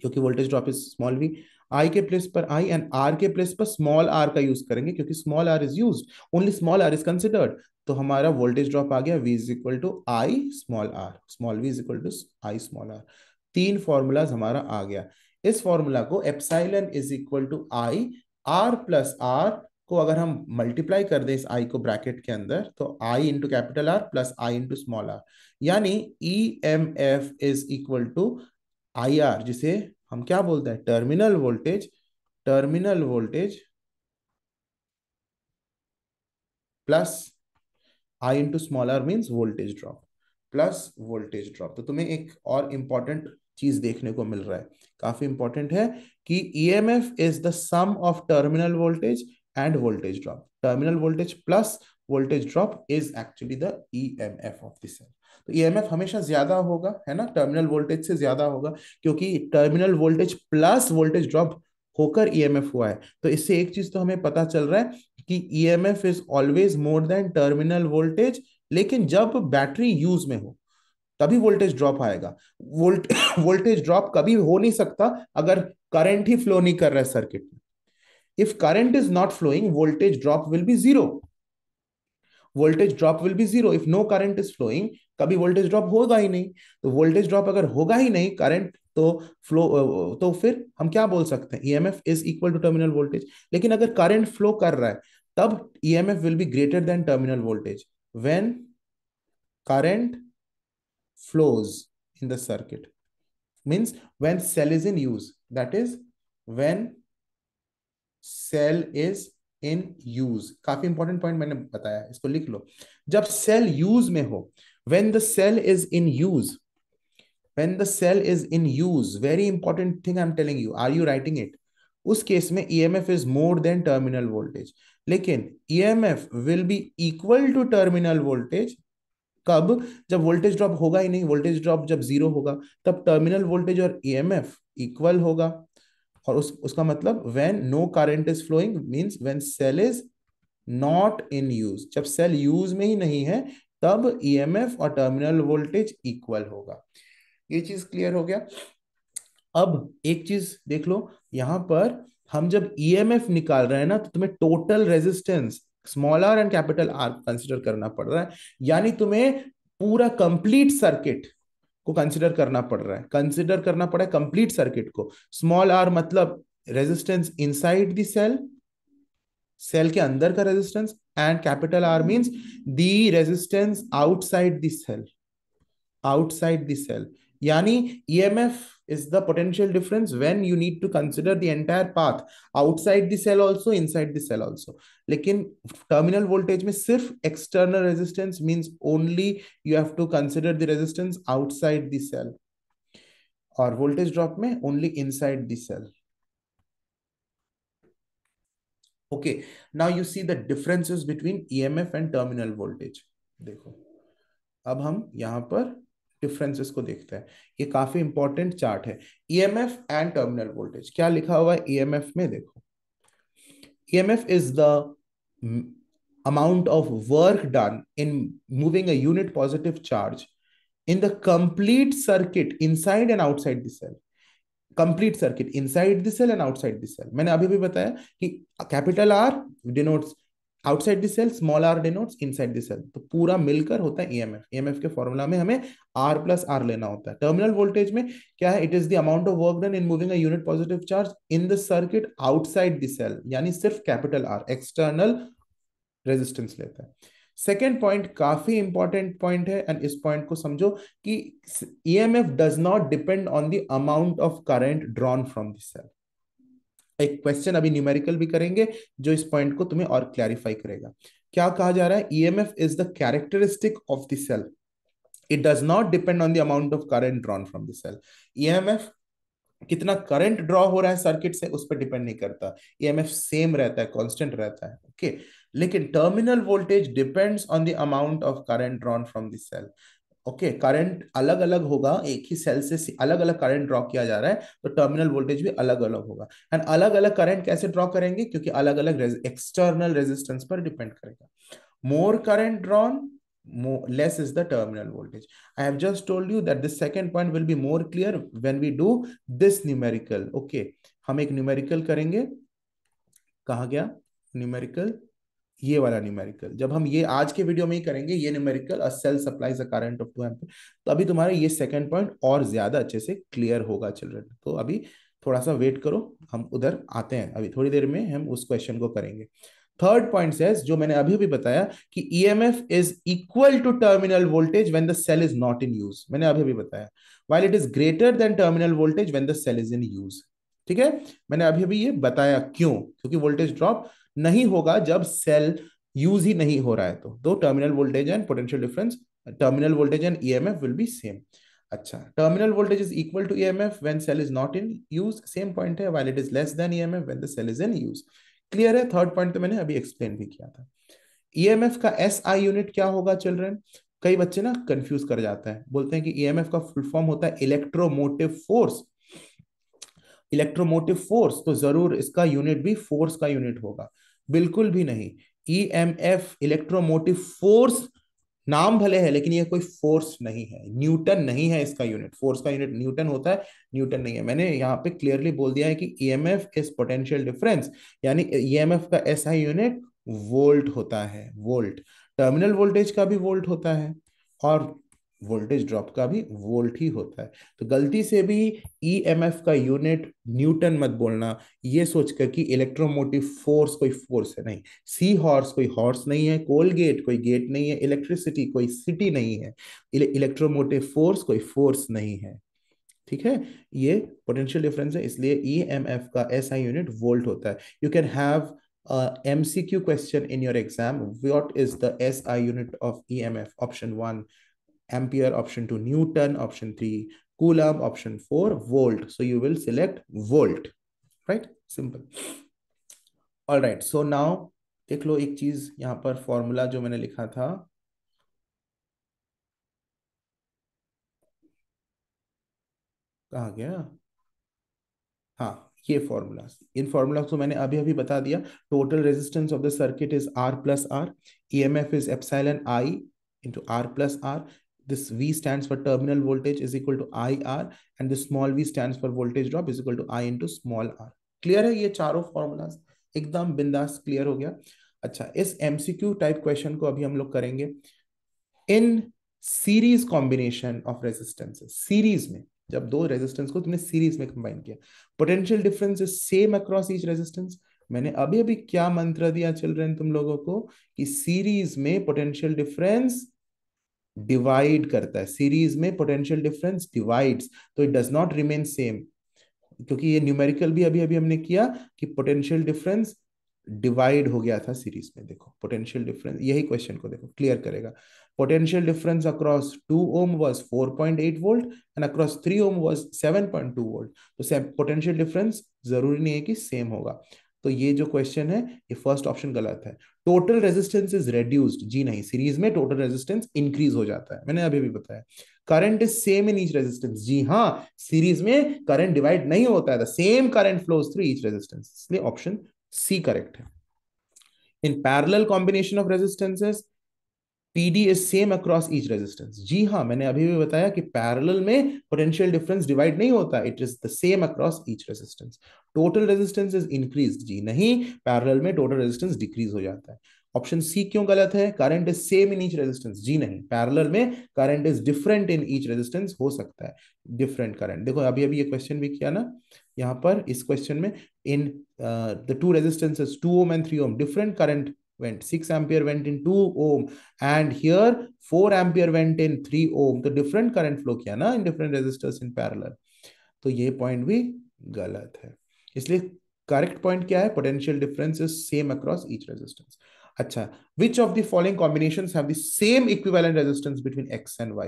क्योंकि voltage drop is small V I के प्लेस पर आई एंड आर के प्लेस पर स्मॉल आर का यूज करेंगे क्योंकि small R is use only small R is considered तो हमारा वोल्टेज ड्रॉप आ गया V is equal to I small R small V is equal to I small R तीन फॉर्मूलाज हमारा आ गया इस फॉर्मूला को epsilon is equal to I R plus R को अगर हम मल्टीप्लाई कर दें इस आई को ब्रैकेट के अंदर तो I into capital R plus I into small R यानी E M F is equal to I R जिसे हम क्या बोलते हैं terminal voltage terminal voltage plus I into small R means voltage drop plus voltage drop तो तुम्हें एक और इंपॉर्टेंट चीज देखने को मिल रहा है काफी इंपॉर्टेंट है कि E M F is the sum of terminal voltage and voltage drop terminal voltage plus voltage drop is actually the E M F of this cell तो ईएमएफ e हमेशा ज्यादा होगा है ना टर्मिनल वोल्टेज से ज्यादा होगा क्योंकि terminal voltage plus voltage drop होकर ईएमएफ e हुआ है तो इससे एक चीज तो हमें पता चल रहा है कि EMF is always more than terminal voltage लेकिन जब बैटरी यूज में हो तभी वोल्टेज ड्रॉप आएगा वोल्ट वोल्टेज ड्रॉप कभी हो नहीं सकता अगर करंट ही फ्लो नहीं कर रहा है सर्किट में if current is not flowing voltage drop will be zero voltage drop will be zero if no current is flowing कभी वोल्टेज ड्रॉप होगा ही नहीं तो वोल्टेज ड्रॉप अगर होगा ही नहीं करंट तो फ्लो तो फिर हम क्या बोल सकते हैं E M F is equal to terminal voltage लेकिन अगर करंट फ्लो कर रहा है तब E M F will be greater than terminal voltage when current flows in the circuit means when cell is in use that is when cell is in use काफी important point मैंने बताया इसको लिख लो जब सेल यूज में हो when the cell is in use when the cell is in use very important thing I am telling you are you writing it उस केस में E M F is more than terminal voltage लेकिन E M F will be equal to terminal voltage कब जब voltage drop होगा ही नहीं voltage drop जब जीरो होगा तब टर्मिनल वोल्टेज और ई एम एफ इक्वल होगा और उस उसका मतलब when no current is flowing means when cell is not in use जब सेल यूज में ही नहीं है तब ईएमएफ e और टर्मिनल वोल्टेज इक्वल होगा ये चीज क्लियर हो गया अब एक चीज देख लो यहां पर हम जब ईएमएफ e निकाल रहे हैं ना तो तुम्हें total resistance small R and capital R consider करना पड़ रहा है यानी तुम्हें पूरा कंप्लीट सर्किट को कंसिडर करना पड़ रहा है कंसिडर करना पड़ा है कंप्लीट सर्किट को स्मॉल आर मतलब resistance inside the cell cell के अंदर का resistance and capital R means the resistance outside the cell outside the cell यानी EMF e is the potential difference when you need to consider the entire path outside the cell also inside the cell also लेकिन terminal voltage में sirf external resistance means only you have to consider the resistance outside the cell or voltage drop mein only inside the cell okay now you see the differences between emf and terminal voltage dekho ab hum yahan par differences को देखते हैं ये काफी important chart है EMF and terminal voltage क्या लिखा हुआ है ईएमएफ e में देखो EMF is the amount of work done in moving a unit positive charge in the complete circuit inside and outside the cell complete circuit inside the cell and outside the cell मैंने अभी भी बताया कि capital R denotes outside the cell small R denotes inside the cell तो पूरा मिलकर होता है ईएमएफ e ईएमएफ e के फॉर्मुला में हमें आर प्लस आर लेना होता है टर्मिनल वोल्टेज में क्या है it is the amount of work done in moving unit positive charge in the circuit outside the cell यानी सिर्फ कैपिटल आर एक्सटर्नल रेजिस्टेंस लेता है सेकेंड पॉइंट काफी इंपॉर्टेंट पॉइंट है एंड इस पॉइंट को समझो कि E M F does not depend on the amount of current drawn from the cell एक क्वेश्चन अभी न्यूमेरिकल भी करेंगे जो इस पॉइंट को तुम्हें और क्लैरिफाई करेगा क्या कहा जा रहा है F is the characteristic of the cell it does not depend on the amount of current drawn from the cell F कितना करंट ड्रॉ हो रहा है सर्किट से उस पर डिपेंड नहीं करता ई एम एफ सेम रहता है कॉन्स्टेंट रहता है ओके okay? लेकिन terminal voltage depends on the amount of current drawn from the cell okay okay, current अलग अलग होगा एक ही सेल से अलग अलग करंट ड्रॉ किया जा रहा है तो टर्मिनल वोल्टेज भी अलग अलग होगा एंड अलग अलग करंट कैसे ड्रॉ करेंगे क्योंकि अलग अलग एक्सटर्नल रेजिस्टेंस पर डिपेंड करेगा more current drawn less is the terminal voltage I have just told you that this second point will be more clear when we do this numerical okay हम एक numerical करेंगे कहा गया numerical ये वाला numerical जब हम ये आज के वीडियो में ही करेंगे ये numerical a cell supplies a current of two ampere तो अभी तुम्हारा ये सेकंड पॉइंट और ज्यादा अच्छे से क्लियर होगा चिल्ड्रन तो अभी थोड़ा सा वेट करो हम उधर आते हैं अभी थोड़ी देर में हम उस क्वेश्चन को करेंगे थर्ड पॉइंट सेज जो मैंने अभी भी बताया कि EMF is equal to terminal voltage when the cell is not in use मैंने अभी भी बताया while it is greater than terminal voltage when the cell is in use ठीक है मैंने अभी भी ये बताया क्यों क्योंकि वोल्टेज ड्रॉप नहीं होगा जब सेल यूज ही नहीं हो रहा है तो दो terminal voltage and potential difference terminal voltage and EMF will be same अच्छा terminal voltage is equal to EMF when cell is not in use same point है while it is less than EMF when the cell is in use clear है third point तो मैंने अभी explain भी किया था EMF का S I unit क्या होगा चिल्ड्रेन कई बच्चे ना कंफ्यूज कर जाता है बोलते हैं कि ईएमएफ का फुल फॉर्म होता है इलेक्ट्रोमोटिव फोर्स इलेक्ट्रोमोटिव फोर्स तो जरूर इसका यूनिट भी फोर्स का यूनिट होगा बिल्कुल भी नहीं E M F electromotive force नाम भले है लेकिन ये कोई फोर्स नहीं है न्यूटन नहीं है इसका यूनिट फोर्स का यूनिट न्यूटन होता है न्यूटन नहीं है मैंने यहाँ पे क्लियरली बोल दिया है कि E M F is potential difference यानी ई एम एफ का ऐसा यूनिट वोल्ट होता है वोल्ट टर्मिनल वोल्टेज का भी वोल्ट होता है और वोल्टेज ड्रॉप का भी वोल्ट ही होता है तो गलती से भी ईएमएफ e का यूनिट न्यूटन मत बोलना ये सोचकर कि इलेक्ट्रोमोटिव फोर्स कोई फोर्स है नहीं सी हॉर्स कोई हॉर्स नहीं है कोल गेट कोई गेट नहीं है इलेक्ट्रिसिटी कोई सिटी नहीं है इलेक्ट्रोमोटिव फोर्स कोई फोर्स नहीं है ठीक है ये पोटेंशियल डिफरेंस है इसलिए ई e का एस यूनिट वोल्ट होता है you can have uh, MCQ question in your exam. What is the SI unit of EMF? Option one, ampere, option 2 newton, option 3 coulomb, option 4 volt. So you will select volt, right? Simple. All right, so now dekh lo ek cheez yahan par formula jo maine likha tha कहा गया हाँ ये formula in formula को मैंने अभी अभी बता दिया total resistance of the circuit is R plus R E M F is epsilon I into R plus R this V stands for terminal voltage is equal to I R and this small v stands for voltage drop is equal to I into small r. Clear है ये चारों formulas एकदम बिंदास clear हो गया अच्छा इस MCQ type question को अभी हम लोग करेंगे in series combination of resistances. Series में जब दो resistance को तुमने series में combine किया Potential difference is same across each resistance. मैंने अभी अभी क्या मंत्र दिया चिल्ड्रेन तुम लोगों को कि सीरीज में पोटेंशियल डिफरेंस डिवाइड करता है सीरीज में पोटेंशियल डिफरेंस डिवाइड्स तो it does not remain same क्योंकि ये न्यूमेरिकल भी अभी अभी हमने किया कि पोटेंशियल डिफरेंस डिवाइड हो गया था सीरीज में देखो पोटेंशियल डिफरेंस यही क्वेश्चन को देखो क्लियर करेगा potential difference across two ohm was 4.8 volt and across three ohm was 7.2 volt तो पोटेंशियल डिफरेंस जरूरी नहीं है कि सेम होगा तो ये जो क्वेश्चन है ये फर्स्ट ऑप्शन गलत है टोटल रेजिस्टेंस इज रेड्यूस्ड जी नहीं सीरीज में टोटल रेजिस्टेंस इंक्रीज हो जाता है मैंने अभी भी बताया current is same in each resistance जी हाँ सीरीज में करंट डिवाइड नहीं होता है the same current flows through each resistance इसलिए ऑप्शन सी करेक्ट है in parallel combination of resistances PD is same across each resistance जी हाँ मैंने अभी भी बताया कि पैरेलल में पोटेंशियल डिफरेंस डिवाइड नहीं होता it is the same across each resistance total resistance is increase जी नहीं पैरेलल में टोटल रेजिस्टेंस डिक्रीज हो जाता है ऑप्शन सी क्यों गलत है current is same in each resistance जी नहीं पैरल में current is different in each resistance हो सकता है डिफरेंट करंट देखो अभी अभी ये क्वेश्चन भी किया ना यहाँ पर इस क्वेश्चन में in the two resistance two ohm and three ohm different current went 6 ampere went in 2 ohm and here 4 ampere went in 3 ohm the different current flow kiya na in different resistors in parallel to ye point bhi galat hai isliye correct point kya hai potential difference is same across each resistance acha which of the following combinations have the same equivalent resistance between x and y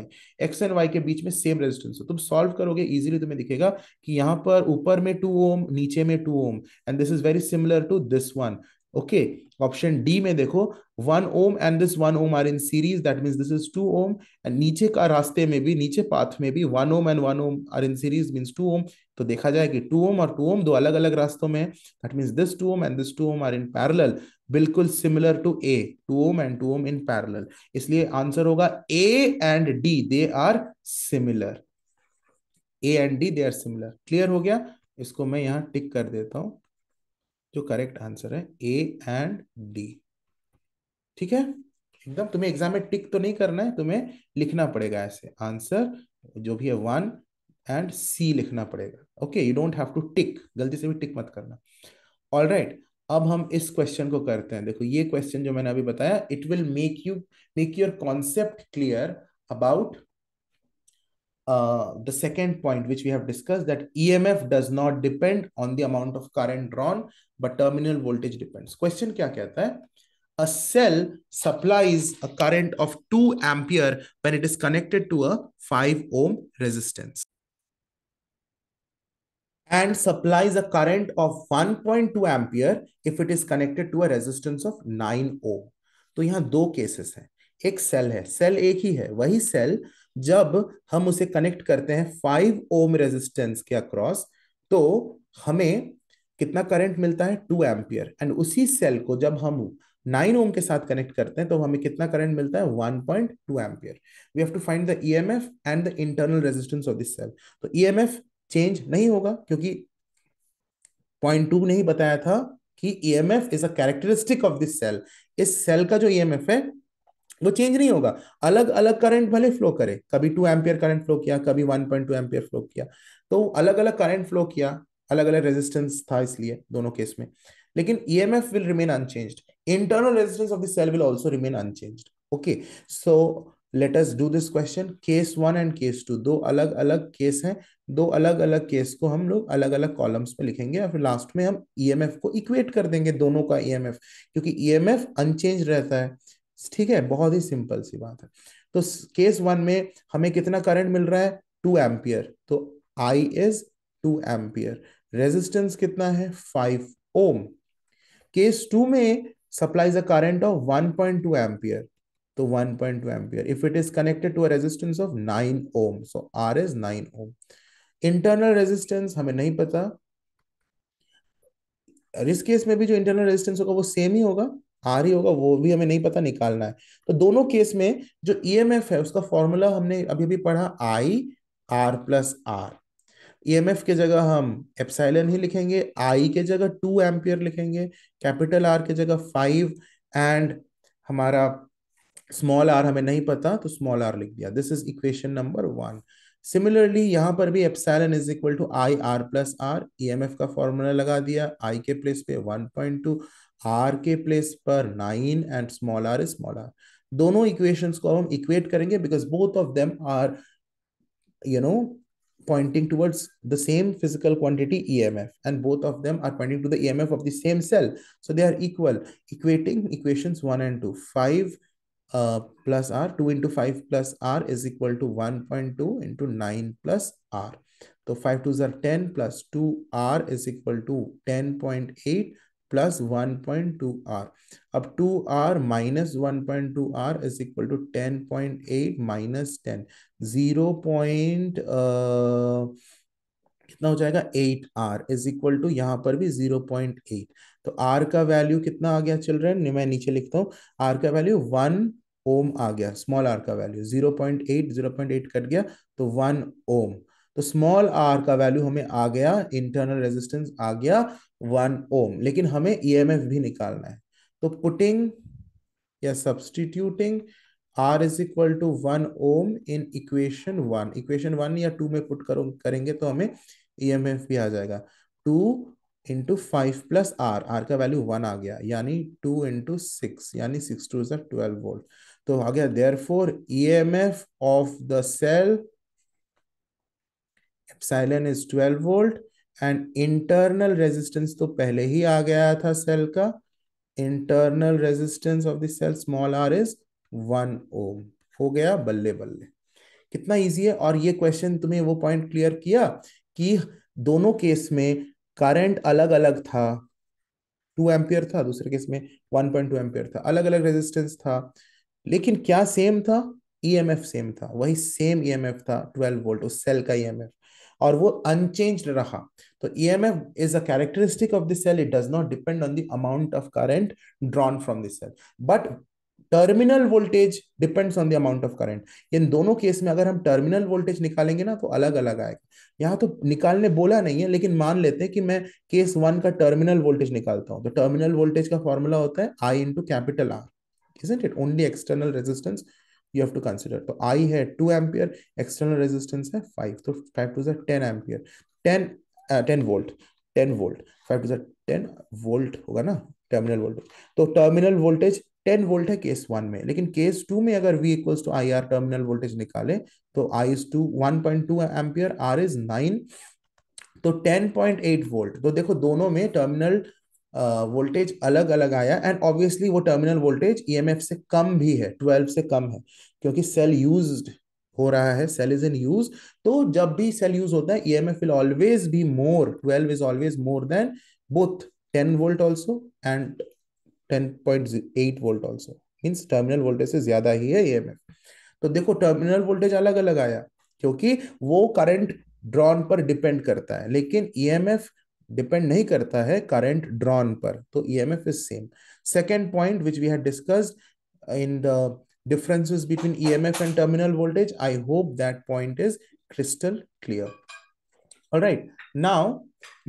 x and y ke beech mein same resistance हो tum solve karoge easily tumhe dikhega ki yahan par upar mein 2 ohm niche mein 2 ohm and this is very similar to this one okay option D में देखो one ohm and this one ohm are in series that means this is two ohm and नीचे का रास्ते में भी नीचे path में भी one ohm and one ohm are in series means two ohm तो देखा जाए कि टू ओम और टू ओम दो अलग अलग रास्तों में that means this two ohm and this two ohm are in parallel बिल्कुल similar to A two ohm and two ohm in parallel इसलिए आंसर होगा A and D they are similar A and D they are similar clear हो गया इसको मैं यहाँ टिक कर देता हूं जो करेक्ट आंसर है ए एंड डी ठीक है एकदम तुम्हें एग्जाम में टिक तो नहीं करना है तुम्हें लिखना पड़ेगा ऐसे आंसर जो भी है वन एंड सी लिखना पड़ेगा okay you don't have to tick गलती से भी टिक मत करना ऑल right, अब हम इस क्वेश्चन को करते हैं देखो ये क्वेश्चन जो मैंने अभी बताया it will make you make your concept clear about Uh, the second point which we have discussed that EMF does not depend on the amount of current drawn but terminal voltage depends. Question kya kehta hai? A cell supplies a current of 2 ampere when it is connected to a 5 ohm resistance and supplies a current of 1.2 ampere if it is connected to a resistance of 9 ohm. तो यहाँ दो cases हैं एक cell है cell एक ही है वही cell जब हम उसे कनेक्ट करते हैं फाइव ओम रेजिस्टेंस के अक्रॉस तो हमें कितना करंट मिलता है टू एम्पियर एंड उसी सेल को जब हम नाइन ओम के साथ कनेक्ट करते हैं तो हमें कितना करंट मिलता है one point two ampere we have to find the E M F and the internal resistance of this cell तो ई एम एफ चेंज नहीं होगा क्योंकि पॉइंट टू नहीं बताया था कि E M F is a characteristic of this cell इस cell का जो ई एम एफ है वो चेंज नहीं होगा अलग अलग करंट भले फ्लो करे कभी टू एम्पियर करंट फ्लो किया कभी one point two ampere flow किया तो अलग अलग करंट फ्लो किया अलग अलग रेजिस्टेंस था इसलिए दोनों केस में लेकिन E M F will remain unchange internal resistance of the cell will also remain unchanged okay so let us do this question case 1 and case दो अलग अलग केस हैं दो अलग अलग केस को हम लोग अलग अलग कॉलम्स में लिखेंगे और फिर लास्ट में हम ईएमएफ e को इक्वेट कर देंगे दोनों का ईएमएफ e क्योंकि ईएमएफ e अनचेंज रहता है ठीक है बहुत ही सिंपल सी बात है तो केस वन में हमें कितना करंट मिल रहा है टू एम्पियर तो I is two ampere resistance कितना है फाइव ओम केस टू में supplies a current of one point two ampere तो one 1.2 ampere if it is connected to a resistance of nine ohm so R is nine ohm internal resistance हमें नहीं पता इस case में भी जो internal resistance होगा वो सेम ही होगा आर ही होगा वो भी हमें नहीं पता निकालना है तो दोनों केस में जो ई एम एफ है उसका फॉर्मूला हमने अभी अभी पढ़ा I R plus R E M F के जगह हम एप्साइलन ही लिखेंगे आई के जगह टू एम्पियर लिखेंगे कैपिटल आर के जगह फाइव एंड हमारा स्मॉल आर हमें नहीं पता तो स्मॉल आर लिख दिया this is equation number one similarly यहां पर भी epsilon is equal to I R plus R E M F का फॉर्मूला लगा दिया आई के प्लेस पे वन पॉइंट टू आर के प्लेस पर nine and small R is small R दोनों इक्वेशंस को हम इक्वेट करेंगे because both of them are you know pointing towards the same physical quantity EMF and both of them are pointing to the EMF of the same cell. So they are equal equating equations 1 and 2. 5 uh, plus R 2 into 5 plus R is equal to 1.2 into 9 plus R. So 5 2s are 10 plus 2 r is equal to 10.8 plus one point two R अब two R minus one point two R is equal to ten point eight minus ten zero point कितना हो जाएगा eight R is equal to यहाँ पर भी zero point eight तो R का value कितना आ गया चिल्ड्रेन मैं नीचे लिखता हूँ आर का वैल्यू वन ओम आ गया स्मॉल आर का value zero point eight zero point eight cut गया तो वन ओम तो स्मॉल आर का वैल्यू हमें आ गया इंटरनल रेजिस्टेंस आ गया वन ओम लेकिन हमें ईएमएफ e भी निकालना है तो पुटिंग या substituting R is equal to one ohm in equation one equation one या टू में पुट करो करेंगे तो हमें ईएमएफ e भी आ जाएगा two into five plus R R का वैल्यू वन आ गया यानी टू इंटू सिक्स यानी सिक्स टू जर ट्वेल्व वोल्ट तो आ गया therefore E M F of the cell epsilon is 12 volt and internal resistance तो पहले ही आ गया था सेल का internal resistance of the cell small R is one ohm हो गया बल्ले बल्ले कितना इजी है और ये क्वेश्चन तुम्हें वो पॉइंट क्लियर किया कि दोनों केस में करंट अलग अलग था टू एम्पियर था दूसरे केस में वन पॉइंट टू एम्पियर था अलग अलग रेजिस्टेंस था लेकिन क्या सेम था ईएमएफ e सेम था वही सेम ईएमएफ e था ट्वेल्व वोल्ट उस सेल का ईएमएफ e और वो अनचेंज रहा तो E M F is a characteristic of the cell it does not depend on the amount of current drawn from the cell but terminal voltage depends on the amount of current इन दोनों case में अगर हम terminal voltage निकालेंगे ना तो अलग अलग आएगा यहाँ तो निकालने बोला नहीं है लेकिन मान लेते हैं कि मैं केस वन का टर्मिनल वोल्टेज निकालता हूँ तो टर्मिनल वोल्टेज का फॉर्मूला होता है I into capital R is it only external resistance you have to consider तो आई है टू एम्पियर एक्सटर्नल रेजिस्टेंस है फाइव तो फाइव टू जै ten ampere ten ten volt ten volt five two जै ten volt होगा ना terminal voltage तो terminal voltage ten volt है केस वन में लेकिन केस टू में अगर V equals to I R terminal voltage निकाले तो I is two one point two ampere R is nine तो टेन पॉइंट एट वोल्ट तो देखो दोनों में टर्मिनल वोल्टेज अलग अलग आया एंड ऑब्वियसली वो टर्मिनल वोल्टेज ईएमएफ से कम भी है ट्वेल्व से कम है क्योंकि सेल यूज हो रहा है सेल इज इन यूज तो जब भी सेल यूज होता है EMF will always be more twelve is always more than both ten volt also and ten point eight volt also means terminal voltage से ज्यादा ही है ईएमएफ e तो देखो टर्मिनल वोल्टेज अलग अलग आया क्योंकि वो करंट ड्रॉन पर डिपेंड करता है लेकिन ईएमएफ e डिपेंड नहीं करता है करंट ड्रॉन पर तो EMF is same second point which we had discussed in the differences between EMF and terminal voltage I hope that point is crystal clear right now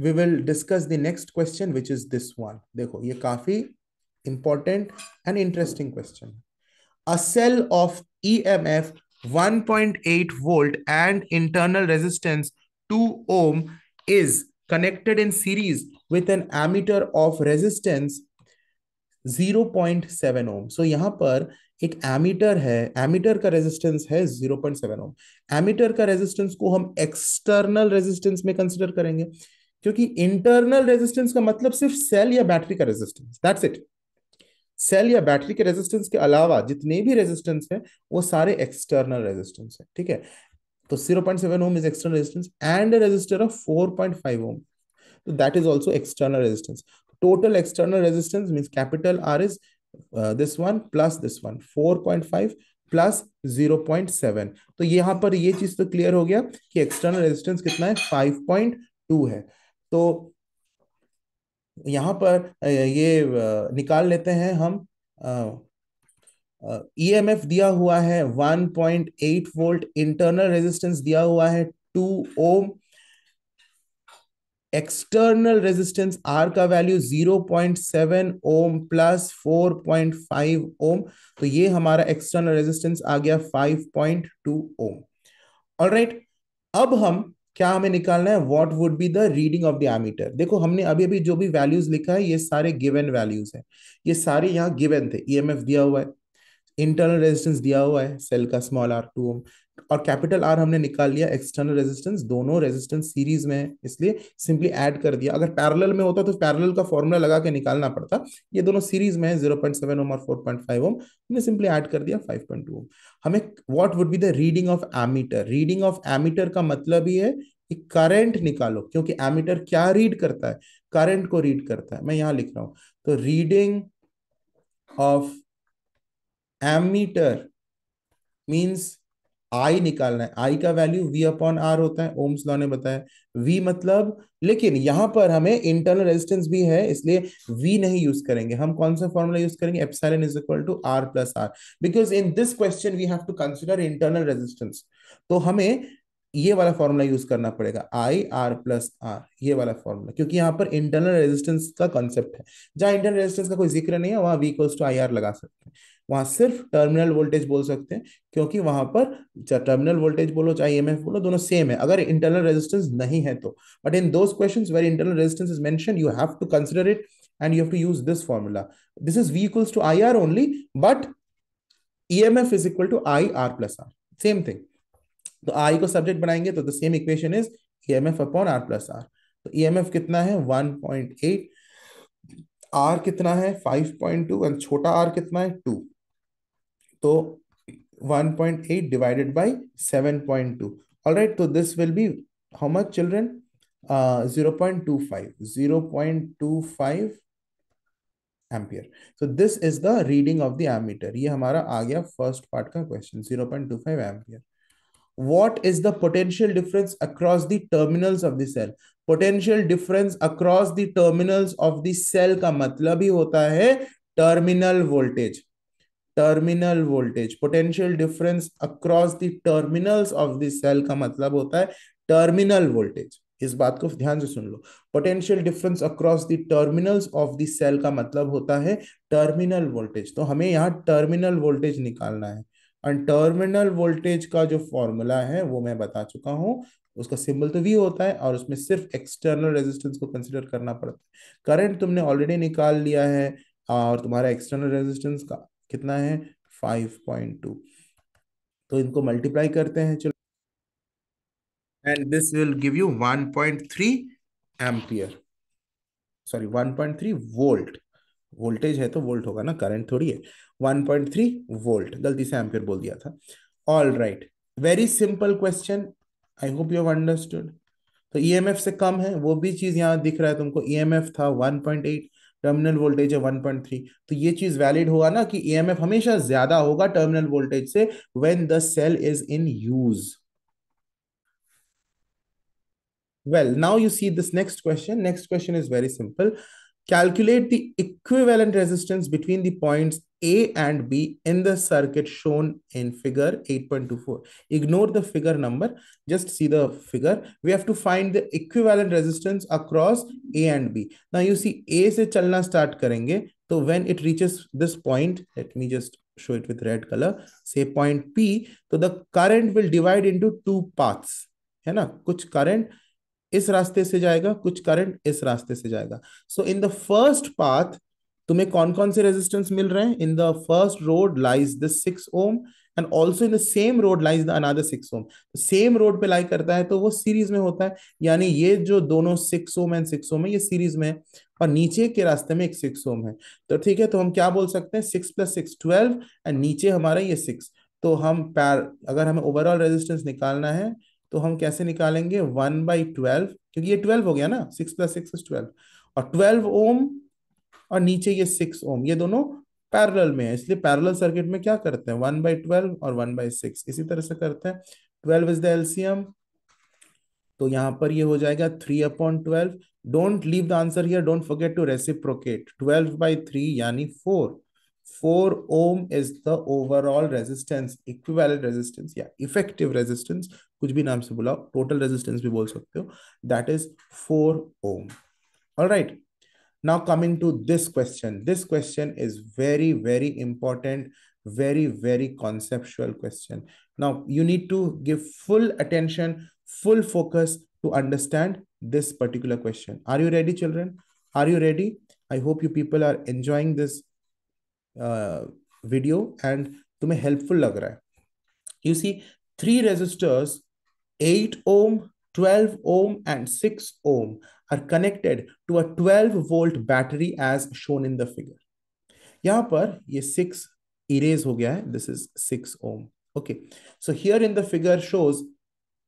we will discuss the next question which is this one देखो ये काफी important and interesting question a cell of EMF 1.8 volt and internal resistance 2 ohm is connected in series with an ammeter of resistance 0.7 ohm so, yahan par ek ammeter hai ammeter ka resistance hai 0.7 ohm ammeter ka resistance ko hum external resistance mein consider karenge क्योंकि internal resistance का मतलब सिर्फ cell या battery का resistance that's it cell या battery के resistance के अलावा जितने भी रेजिस्टेंस हैं वो सारे एक्सटर्नल रेजिस्टेंस हैं ठीक है तो 0.7 ohm is external resistance and resistor of 4.5 ohm तो that is also external resistance total external resistance means capital R is uh, this one plus this one 4.5 plus 0.7 तो यहाँ पर ये चीज तो क्लियर हो गया कि एक्सटर्नल रेजिस्टेंस कितना है 5.2 है तो यहाँ पर ये निकाल लेते हैं हम ईएमएफ e दिया हुआ है 1.8 वोल्ट इंटरनल रेजिस्टेंस दिया हुआ है 2 ओम एक्सटर्नल रेजिस्टेंस आर का वैल्यू 0.7 ओम प्लस 4.5 ओम तो ये हमारा एक्सटर्नल रेजिस्टेंस आ गया 5.2 ओम ऑलराइट अब हम क्या हमें निकालना है what would be the reading of the ammeter देखो हमने अभी अभी जो भी वैल्यूज लिखा है ये सारे गिवन वैल्यूज है ये सारे यहाँ गिवन थे ईएमएफ e दिया हुआ है इंटरनल रेजिस्टेंस दिया हुआ है सेल का स्मॉल आर टू ओम और कैपिटल आर हमने निकाल लिया एक्सटर्नल रेजिस्टेंस दोनों रेजिस्टेंस सीरीज में है इसलिए सिंपली ऐड कर दिया अगर पैरेलल में होता तो पैरेलल का फॉर्मूला लगा के निकालना पड़ता ये दोनों सीरीज में है सेवन ओम और फोर फाइव ओम हमने सिंपली ऐड कर दिया फाइव पॉइंट टू ओम हमें what would be the reading of ammeter reading of ammeter का मतलब ये है कि करंट निकालो क्योंकि एमीटर क्या रीड करता है करंट को रीड करता है मैं यहां लिख रहा हूं तो reading of ammeter means I निकालना है आई का वैल्यू वी अपॉन आर होता है ओम्स लॉ ने बताया वी मतलब लेकिन यहां पर हमें इंटरनल रेजिस्टेंस भी है इसलिए वी नहीं यूज करेंगे हम कौन सा फॉर्मूला यूज करेंगे epsilon is equal to R plus R because in this question we have to consider internal resistance तो हमें ये वाला फॉर्मूला यूज करना पड़ेगा आई आर प्लस आर ये वाला फॉर्मूला क्योंकि यहाँ पर इंटरनल रेजिस्टेंस का कॉन्सेप्ट है जहां इंटरनल रेजिस्टेंस का कोई जिक्र नहीं है वहां V equals to I R लगा सकते हैं वहां सिर्फ टर्मिनल वोल्टेज बोल सकते हैं क्योंकि वहां पर चाहे टर्मिनल वोल्टेज बोलो चाहे एम e बोलो दोनों सेम है अगर इंटरनल रेजिस्टेंस नहीं है तो but in those question where internal resistance is mention you have to consider it and you have to use this formula this is V equals to I R only but E M F is equal to I R plus R same thing तो I को subject बनाएंगे तो the same equation is E M F upon R plus R तो E M F कितना है one point eight R कितना है five point two and छोटा आर कितना है टू तो one point eight divided by seven point two all right तो this will be how much children zero point two five zero point two five ampere so this is the reading of the ammeter ये हमारा आ गया first part का question zero point two five ampere what is the potential difference across the terminals of the cell potential difference across the terminals of the cell का मतलब ही होता है terminal voltage terminal voltage potential difference across the terminals of the cell का मतलब होता है terminal voltage इस बात को ध्यान से सुन लो potential difference across the terminals of the cell का मतलब होता है टर्मिनल वोल्टेज तो हमें यहाँ टर्मिनल वोल्टेज निकालना है एंड टर्मिनल वोल्टेज का जो फॉर्मूला है वो मैं बता चुका हूँ उसका सिंबल तो वी होता है और उसमें सिर्फ एक्सटर्नल रेजिस्टेंस को कंसिडर करना पड़ता है करंट तुमने ऑलरेडी निकाल लिया है और तुम्हारा एक्सटर्नल रेजिस्टेंस का कितना है 5.2 तो इनको मल्टीप्लाई करते हैं चलो and this will give you 1.3 point ampere sorry 1.3 volt voltage है तो वोल्ट होगा ना करंट थोड़ी है 1.3 वोल्ट गलती से एम्पियर बोल दिया था all right very simple question I hope you understood तो ईएमएफ e से कम है वो भी चीज यहाँ दिख रहा है तुमको ईएमएफ e था 1.8 टर्मिनल वोल्टेज है 1.3 तो ये चीज वैलिड होगा ना कि ईएमएफ e हमेशा ज्यादा होगा टर्मिनल वोल्टेज से when the cell is in use well now you see this next question next question is very simple Calculate the equivalent resistance between the points A and B in the circuit shown in figure 8.24. Ignore the figure number, just see the figure. We have to find the equivalent resistance across A and B. Now you see A se chalna start karenge. So when it reaches this point, let me just show it with red color, say point P, so the current will divide into two paths. Hai na? Kuch current इस रास्ते से जाएगा कुछ current इस रास्ते से जाएगा so in the first path तुम्हें कौन कौन से रेजिस्टेंस मिल रहे हैं in the first road lies the six ohm and also in the same road lies the another six ohm same road पे लाई करता है तो वो सीरीज में होता है यानी ये जो दोनों six ohm and six ohm है ये सीरीज में है और नीचे के रास्ते में एक सिक्स ओम है तो ठीक है तो हम क्या बोल सकते हैं six plus six twelve and नीचे हमारा ये सिक्स तो हम पैर अगर हमें ओवरऑल रेजिस्टेंस निकालना है तो हम कैसे निकालेंगे वन बाई ट्वेल्व क्योंकि ये ट्वेल्व हो गया ना six plus six is twelve और ट्वेल्व ओम और नीचे ये सिक्स ओम ये दोनों पैरेलल में है इसलिए पैरेलल सर्किट में क्या करते हैं वन बाई ट्वेल्व और वन बाई सिक्स इसी तरह से करते हैं ट्वेल्व इज द एलसीएम तो यहां पर ये हो जाएगा three upon twelve don't leave the answer here don't forget to reciprocate twelve by three यानी four four ohm is the overall resistance equivalent resistance या इफेक्टिव रेजिस्टेंस कुछ भी नाम से बुलाओ टोटल रेजिस्टेंस भी बोल सकते हो that is four ohm all right now coming to this question this question is very very important very very conceptual question now you need to give full attention full focus to understand this particular question are you ready children are you ready i hope you people are enjoying this uh, video and tumhe helpful lag raha hai you see three resistors 8 ohm, 12 ohm, and 6 ohm are connected to a 12 volt battery as shown in the figure. यहाँ पर ये 6 erase हो गया है. This is 6 ohm. Okay. So here in the figure shows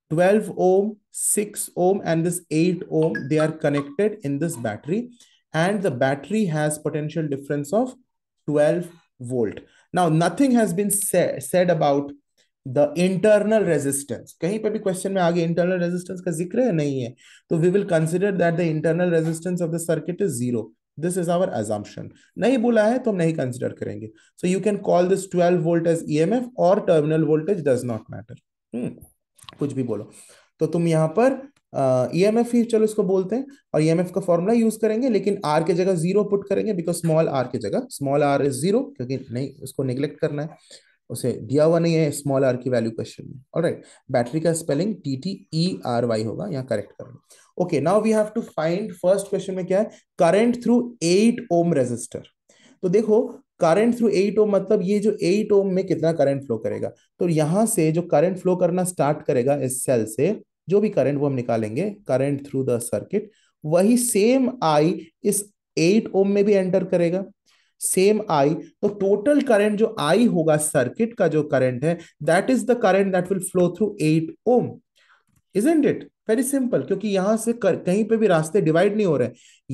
12 ohm, 6 ohm, and this 8 ohm, they are connected in this battery. And the battery has potential difference of 12 volt. Now, nothing has been sa said about the internal resistance कहीं पर भी question में आगे internal resistance का जिक्र है नहीं है तो we will consider that the internal resistance of the circuit is zero this is our assumption नहीं बोला है तो हम नहीं कंसिडर करेंगे so you can call this twelve volt as E M F और terminal voltage does not matter कुछ भी बोलो तो तुम यहाँ पर ई एम एफ ही चलो इसको बोलते हैं और ई एम एफ का फॉर्मूला यूज करेंगे लेकिन आर के जगह जीरो पुट करेंगे बिकॉज स्मॉल आर के जगह स्मॉल आर इज जीरो क्योंकि नहीं उसको निग्लेक्ट करना है उसे दिया हुआ नहीं है स्मॉल आर की वैल्यू क्वेश्चन में ऑल राइट बैटरी का spelling T T E R Y होगा यहाँ करेक्ट करें okay now we have to find first question में क्या है current through eight ohm resistor तो देखो करंट थ्रू एट ओम मतलब ये जो एट ओम में कितना करंट फ्लो करेगा तो यहां से जो करंट फ्लो करना स्टार्ट करेगा इस सेल से जो भी करंट वो हम निकालेंगे करंट थ्रू द सर्किट वही सेम आई इस एट ओम में भी एंटर करेगा सेम आई तो टोटल करंट जो आई होगा सर्किट का जो करंट है that is the current that will flow through eight ohm is and it very simple क्योंकि यहां से कर, कहीं पे भी रास्ते डिवाइड नहीं हो रहे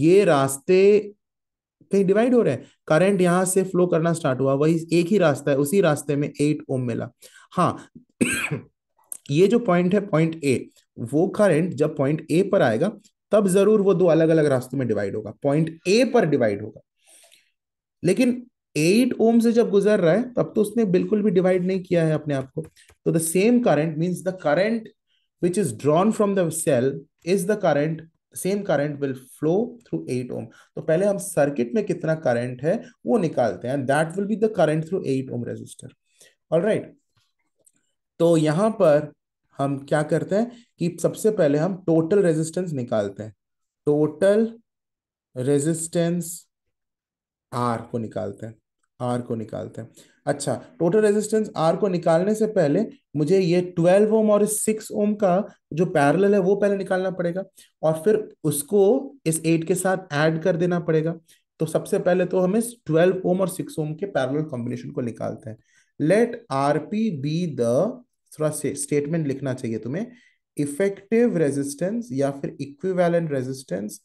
ये रास्ते कहीं डिवाइड हो रहे हैं करंट यहां से फ्लो करना स्टार्ट हुआ वही एक ही रास्ता है उसी रास्ते में एट ओम मिला हाँ ये जो पॉइंट है पॉइंट ए वो करंट जब पॉइंट ए पर आएगा तब जरूर वो दो अलग अलग रास्तों में डिवाइड होगा पॉइंट ए पर डिवाइड होगा लेकिन एट ओम से जब गुजर रहा है तब तो उसने बिल्कुल भी डिवाइड नहीं किया है अपने आप को तो the same current mean the current which is drawn from the cell is the current same current will flow through eight ohm तो पहले हम सर्किट में कितना करंट है वो निकालते हैं that will be the current through eight ohm resistor all right तो यहां पर हम क्या करते हैं कि सबसे पहले हम टोटल रेजिस्टेंस निकालते हैं टोटल रेजिस्टेंस आर को निकालते हैं आर को निकालते हैं अच्छा टोटल रेजिस्टेंस आर को निकालने से पहले मुझे ये ट्वेल्व ओम और सिक्स ओम का जो पैरेलल है वो पहले निकालना पड़ेगा और फिर उसको इस एट के साथ ऐड कर देना पड़ेगा तो सबसे पहले तो हम इस ट्वेल्व ओम और सिक्स ओम के पैरेलल कॉम्बिनेशन को निकालते हैं let R P be the थोड़ा स्टेटमेंट लिखना चाहिए तुम्हें इफेक्टिव रेजिस्टेंस या फिर equivalent resistance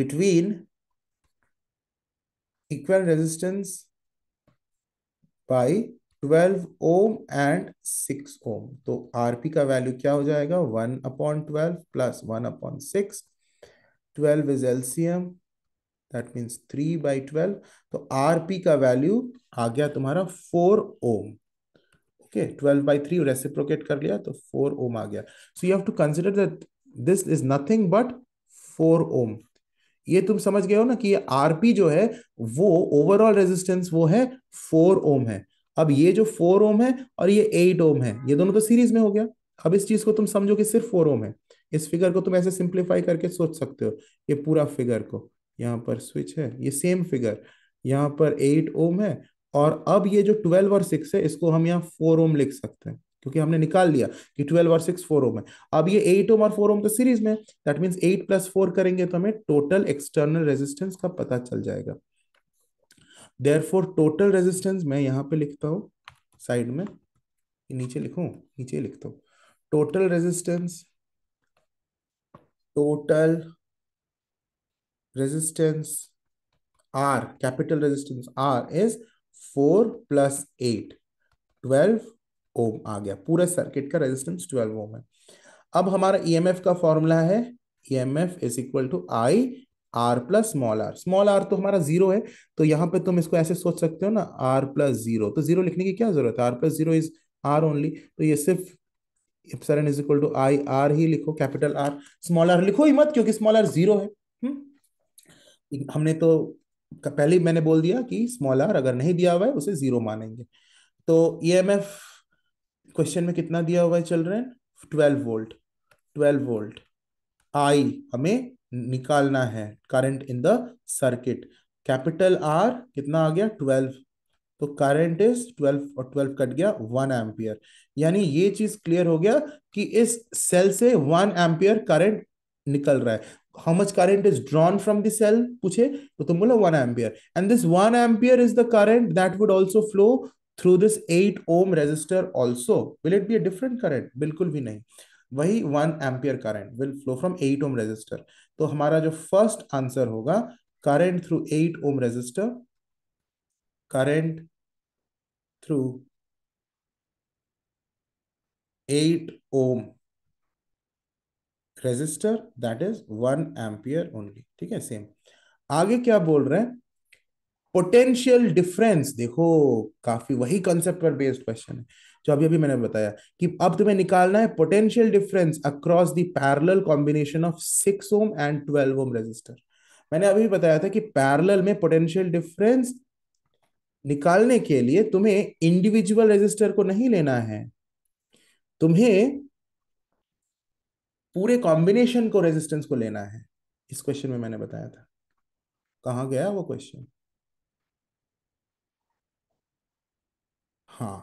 between equal resistance by 12 ohm and 6 ohm तो आरपी का वैल्यू क्या हो जाएगा 1 upon 12 plus 1 upon 6 12 is LCM that means 3 by 12 तो आरपी का वैल्यू आ गया तुम्हारा 4 ओम ओके 12 बाई 3 रेसिप्रोकेट कर लिया तो 4 ओम आ गया so you have to consider that this is nothing but 4 ohm ये तुम समझ गए हो ना कि आरपी जो है वो ओवरऑल रेजिस्टेंस वो है फोर ओम है अब ये जो फोर ओम है और ये एट ओम है ये दोनों तो सीरीज में हो गया अब इस चीज को तुम समझो कि सिर्फ फोर ओम है इस फिगर को तुम ऐसे सिंप्लीफाई करके सोच सकते हो ये पूरा फिगर को यहाँ पर स्विच है ये सेम फिगर यहाँ पर एट ओम है और अब ये जो ट्वेल्व और सिक्स है इसको हम यहाँ फोर ओम लिख सकते हैं क्योंकि हमने निकाल लिया कि ट्वेल्व और सिक्स फोर ओम है अब ये एट ओम और फोर ओम तो सीरीज में that mean eight plus four करेंगे तो हमें टोटल एक्सटर्नल रेजिस्टेंस का पता चल जाएगा देयर फोर टोटल रेजिस्टेंस मैं यहाँ पे लिखता हूँ साइड में नीचे लिखू नीचे लिखता हूँ total resistance total resistance R capital resistance R is four plus eight twelve ohm आ गया पूरे सर्किट का रेजिस्टेंस 12 ओम है अब हमारा ईएमएफ e का फॉर्मूला है EMF is equal to I R plus small R small R तो हमारा जीरो है तो यहाँ पे तुम इसको ऐसे सोच सकते हो ना आर प्लस जीरो तो जीरो लिखने की क्या जरूरत है R plus zero is R only तो ये सिर्फ epsilon is equal to I R ही लिखो कैपिटल आर स्मॉल आर लिखो ही मत क्योंकि स्मॉल आर जीरो है हुँ? हम्म। हमने तो पहले मैंने बोल दिया कि स्मॉल आर अगर नहीं दिया हुआ है उसे जीरो मानेंगे तो ई एम एफ क्वेश्चन में कितना दिया हुआ है children twelve volt twelve volt I हमें निकालना है current in the circuit capital R कितना आ गया ट्वेल्व तो करंट इज ट्वेल्व और ट्वेल्व कट गया वन एम्पियर यानी ये चीज क्लियर हो गया कि इस सेल से वन एम्पियर करंट निकल रहा है how much current is drawn from the cell पूछे तो तुम bola one ampere and this one ampere is the current that would also flow through this eight ohm resistor also will it be a different current बिल्कुल भी नहीं वही one ampere current will flow from eight ohm resistor तो हमारा जो first answer होगा current through eight ohm resistor current through eight ohm resistor that is one ampere only ठीक है सेम आगे क्या बोल रहे हैं पोटेंशियल डिफरेंस देखो काफी वही कॉन्सेप्ट पर बेस्ड क्वेश्चन है जो अभी अभी मैंने बताया कि अब तुम्हें निकालना है potential difference across the parallel combination of six ohm and twelve ohm resistor मैंने अभी भी बताया था कि पैरेलल में पोटेंशियल डिफरेंस निकालने के लिए तुम्हें इंडिविजुअल रेजिस्टर को नहीं लेना है तुम्हें पूरे कॉम्बिनेशन को रेजिस्टेंस को लेना है इस क्वेश्चन में मैंने बताया था कहा गया वो क्वेश्चन हाँ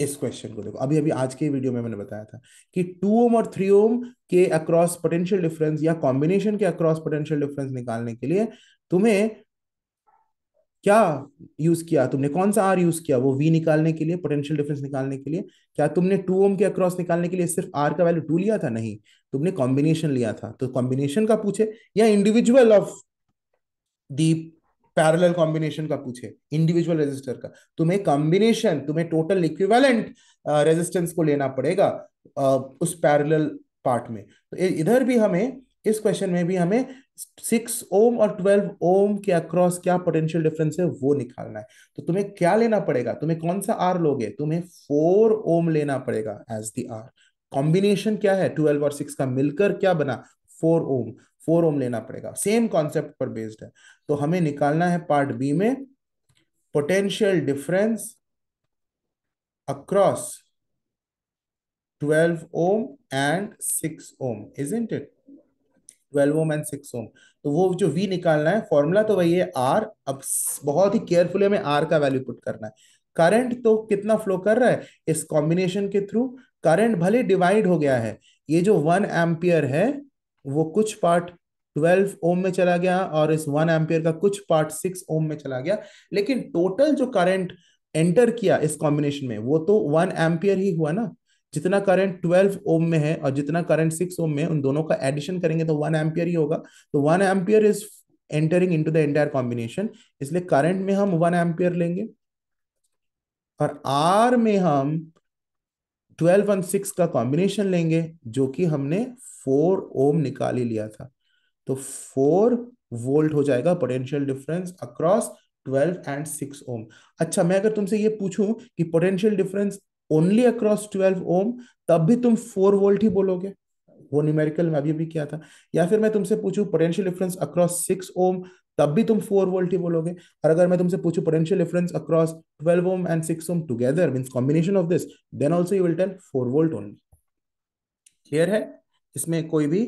इस क्वेश्चन को देखो अभी अभी आज के वीडियो में मैंने बताया था कि टू ओम और थ्री ओम के अक्रॉस पोटेंशियल डिफरेंस या कॉम्बिनेशन के अक्रॉस पोटेंशियल डिफरेंस निकालने के लिए तुम्हें क्या यूज किया तुमने कौन सा आर यूज किया वो वी निकालने के लिए पोटेंशियल डिफरेंस निकालने के लिए क्या तुमने टू ओम के अक्रॉस निकालने के लिए सिर्फ आर का वैल्यू टू लिया था नहीं तुमने कॉम्बिनेशन लिया था तो कॉम्बिनेशन का पूछे या individual of the parallel combination का पूछे इंडिविजुअल रेजिस्टर का तुम्हें कॉम्बिनेशन तुम्हें टोटल इक्विवेलेंट रेजिस्टेंस को लेना पड़ेगा uh, उस पैरेलल पार्ट में तो इधर भी हमें इस क्वेश्चन में भी हमें सिक्स ओम और ट्वेल्व ओम के अक्रॉस क्या पोटेंशियल डिफरेंस है वो निकालना है तो तुम्हें क्या लेना पड़ेगा तुम्हें कौन सा आर लोगे तुम्हें फोर ओम लेना पड़ेगा एज दी आर कॉम्बिनेशन क्या है ट्वेल्व और सिक्स का मिलकर क्या बना फोर ओम फोर ओम लेना पड़ेगा सेम कॉन्सेप्ट पर बेस्ड है तो हमें निकालना है पार्ट बी में potential difference across 12 ohm and 6 ohm is int it 12 ohm and 6 ohm तो वो जो वी निकालना है फॉर्मूला तो वही है आर अब बहुत ही केयरफुली हमें आर का वैल्यू पुट करना है करंट तो कितना फ्लो कर रहा है इस कॉम्बिनेशन के थ्रू करंट भले डिवाइड हो गया है ये जो वन एम्पियर है वो कुछ पार्ट 12 ओम में चला गया और इस वन एम्पियर का कुछ पार्ट 6 ओम में चला गया लेकिन टोटल जो करंट एंटर किया इस कॉम्बिनेशन में वो तो वन एम्पियर ही हुआ ना जितना करंट 12 ओम में है और जितना करंट 6 ओम में उन दोनों का एडिशन करेंगे तो वन एम्पियर ही होगा तो one ampere is entering into the entire combination इसलिए करंट में हम वन एम्पियर लेंगे और आर में हम ट्वेल्व और सिक्स का कॉम्बिनेशन लेंगे जो कि हमने फोर ओम निकाल ही लिया था तो फोर वोल्ट हो जाएगा potential difference across twelve and six ohm अच्छा मैं अगर तुमसे ये पूछूं कि potential difference only across twelve ohm तब भी तुम फोर वोल्ट ही बोलोगे वो न्यूमेरिकल में अभी अभी किया था या फिर मैं तुमसे पूछूं potential difference across six ohm तब भी तुम फोर वोल्ट ही बोलोगे और अगर मैं तुमसे पूछू potential difference across twelve ohm and six ohm together mean combination of this then also you will tell four volt only clear है इसमें कोई भी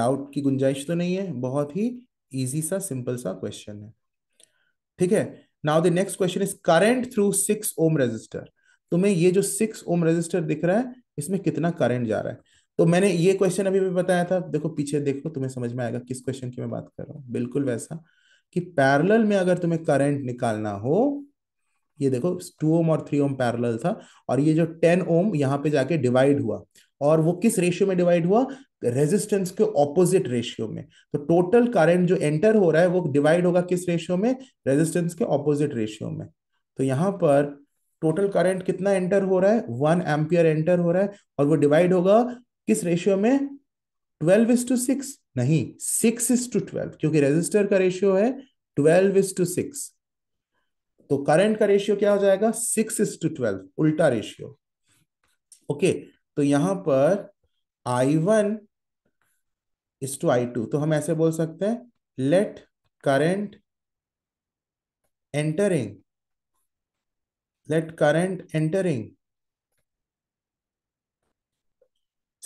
डाउट की गुंजाइश तो नहीं है बहुत ही ईजी सा सिंपल सा क्वेश्चन है ठीक है now the next question is current through six ohm resistor तुम्हें ये जो सिक्स ओम रेजिस्टर दिख रहा है इसमें कितना करंट जा रहा है तो मैंने ये क्वेश्चन अभी भी बताया था देखो पीछे देखो तुम्हें समझ में आएगा किस क्वेश्चन की मैं बात कर रहा हूँ बिल्कुल वैसा कि पैरेलल में अगर तुम्हें करंट निकालना हो ये देखो टू ओम और थ्री ओम पैरेलल था और ये जो टेन ओम यहां पे जाके डिवाइड हुआ और वो किस रेशियो में डिवाइड हुआ रेजिस्टेंस के ऑपोजिट रेशियो में तो टोटल करंट जो एंटर हो रहा है वो डिवाइड होगा किस रेशियो में रेजिस्टेंस के ऑपोजिट रेशियो में तो यहां पर टोटल करंट कितना एंटर हो रहा है वन एम्पियर एंटर हो रहा है और वो डिवाइड होगा किस रेशियो में ट्वेल्व इज टू सिक्स नहीं सिक्स इज टू ट्वेल्व क्योंकि रेजिस्टर का रेशियो है ट्वेल्व इज टू सिक्स तो करंट का रेशियो क्या हो जाएगा सिक्स इज टू ट्वेल्व उल्टा रेशियो ओके तो यहां पर I one is to I two तो हम ऐसे बोल सकते हैं let current entering let current entering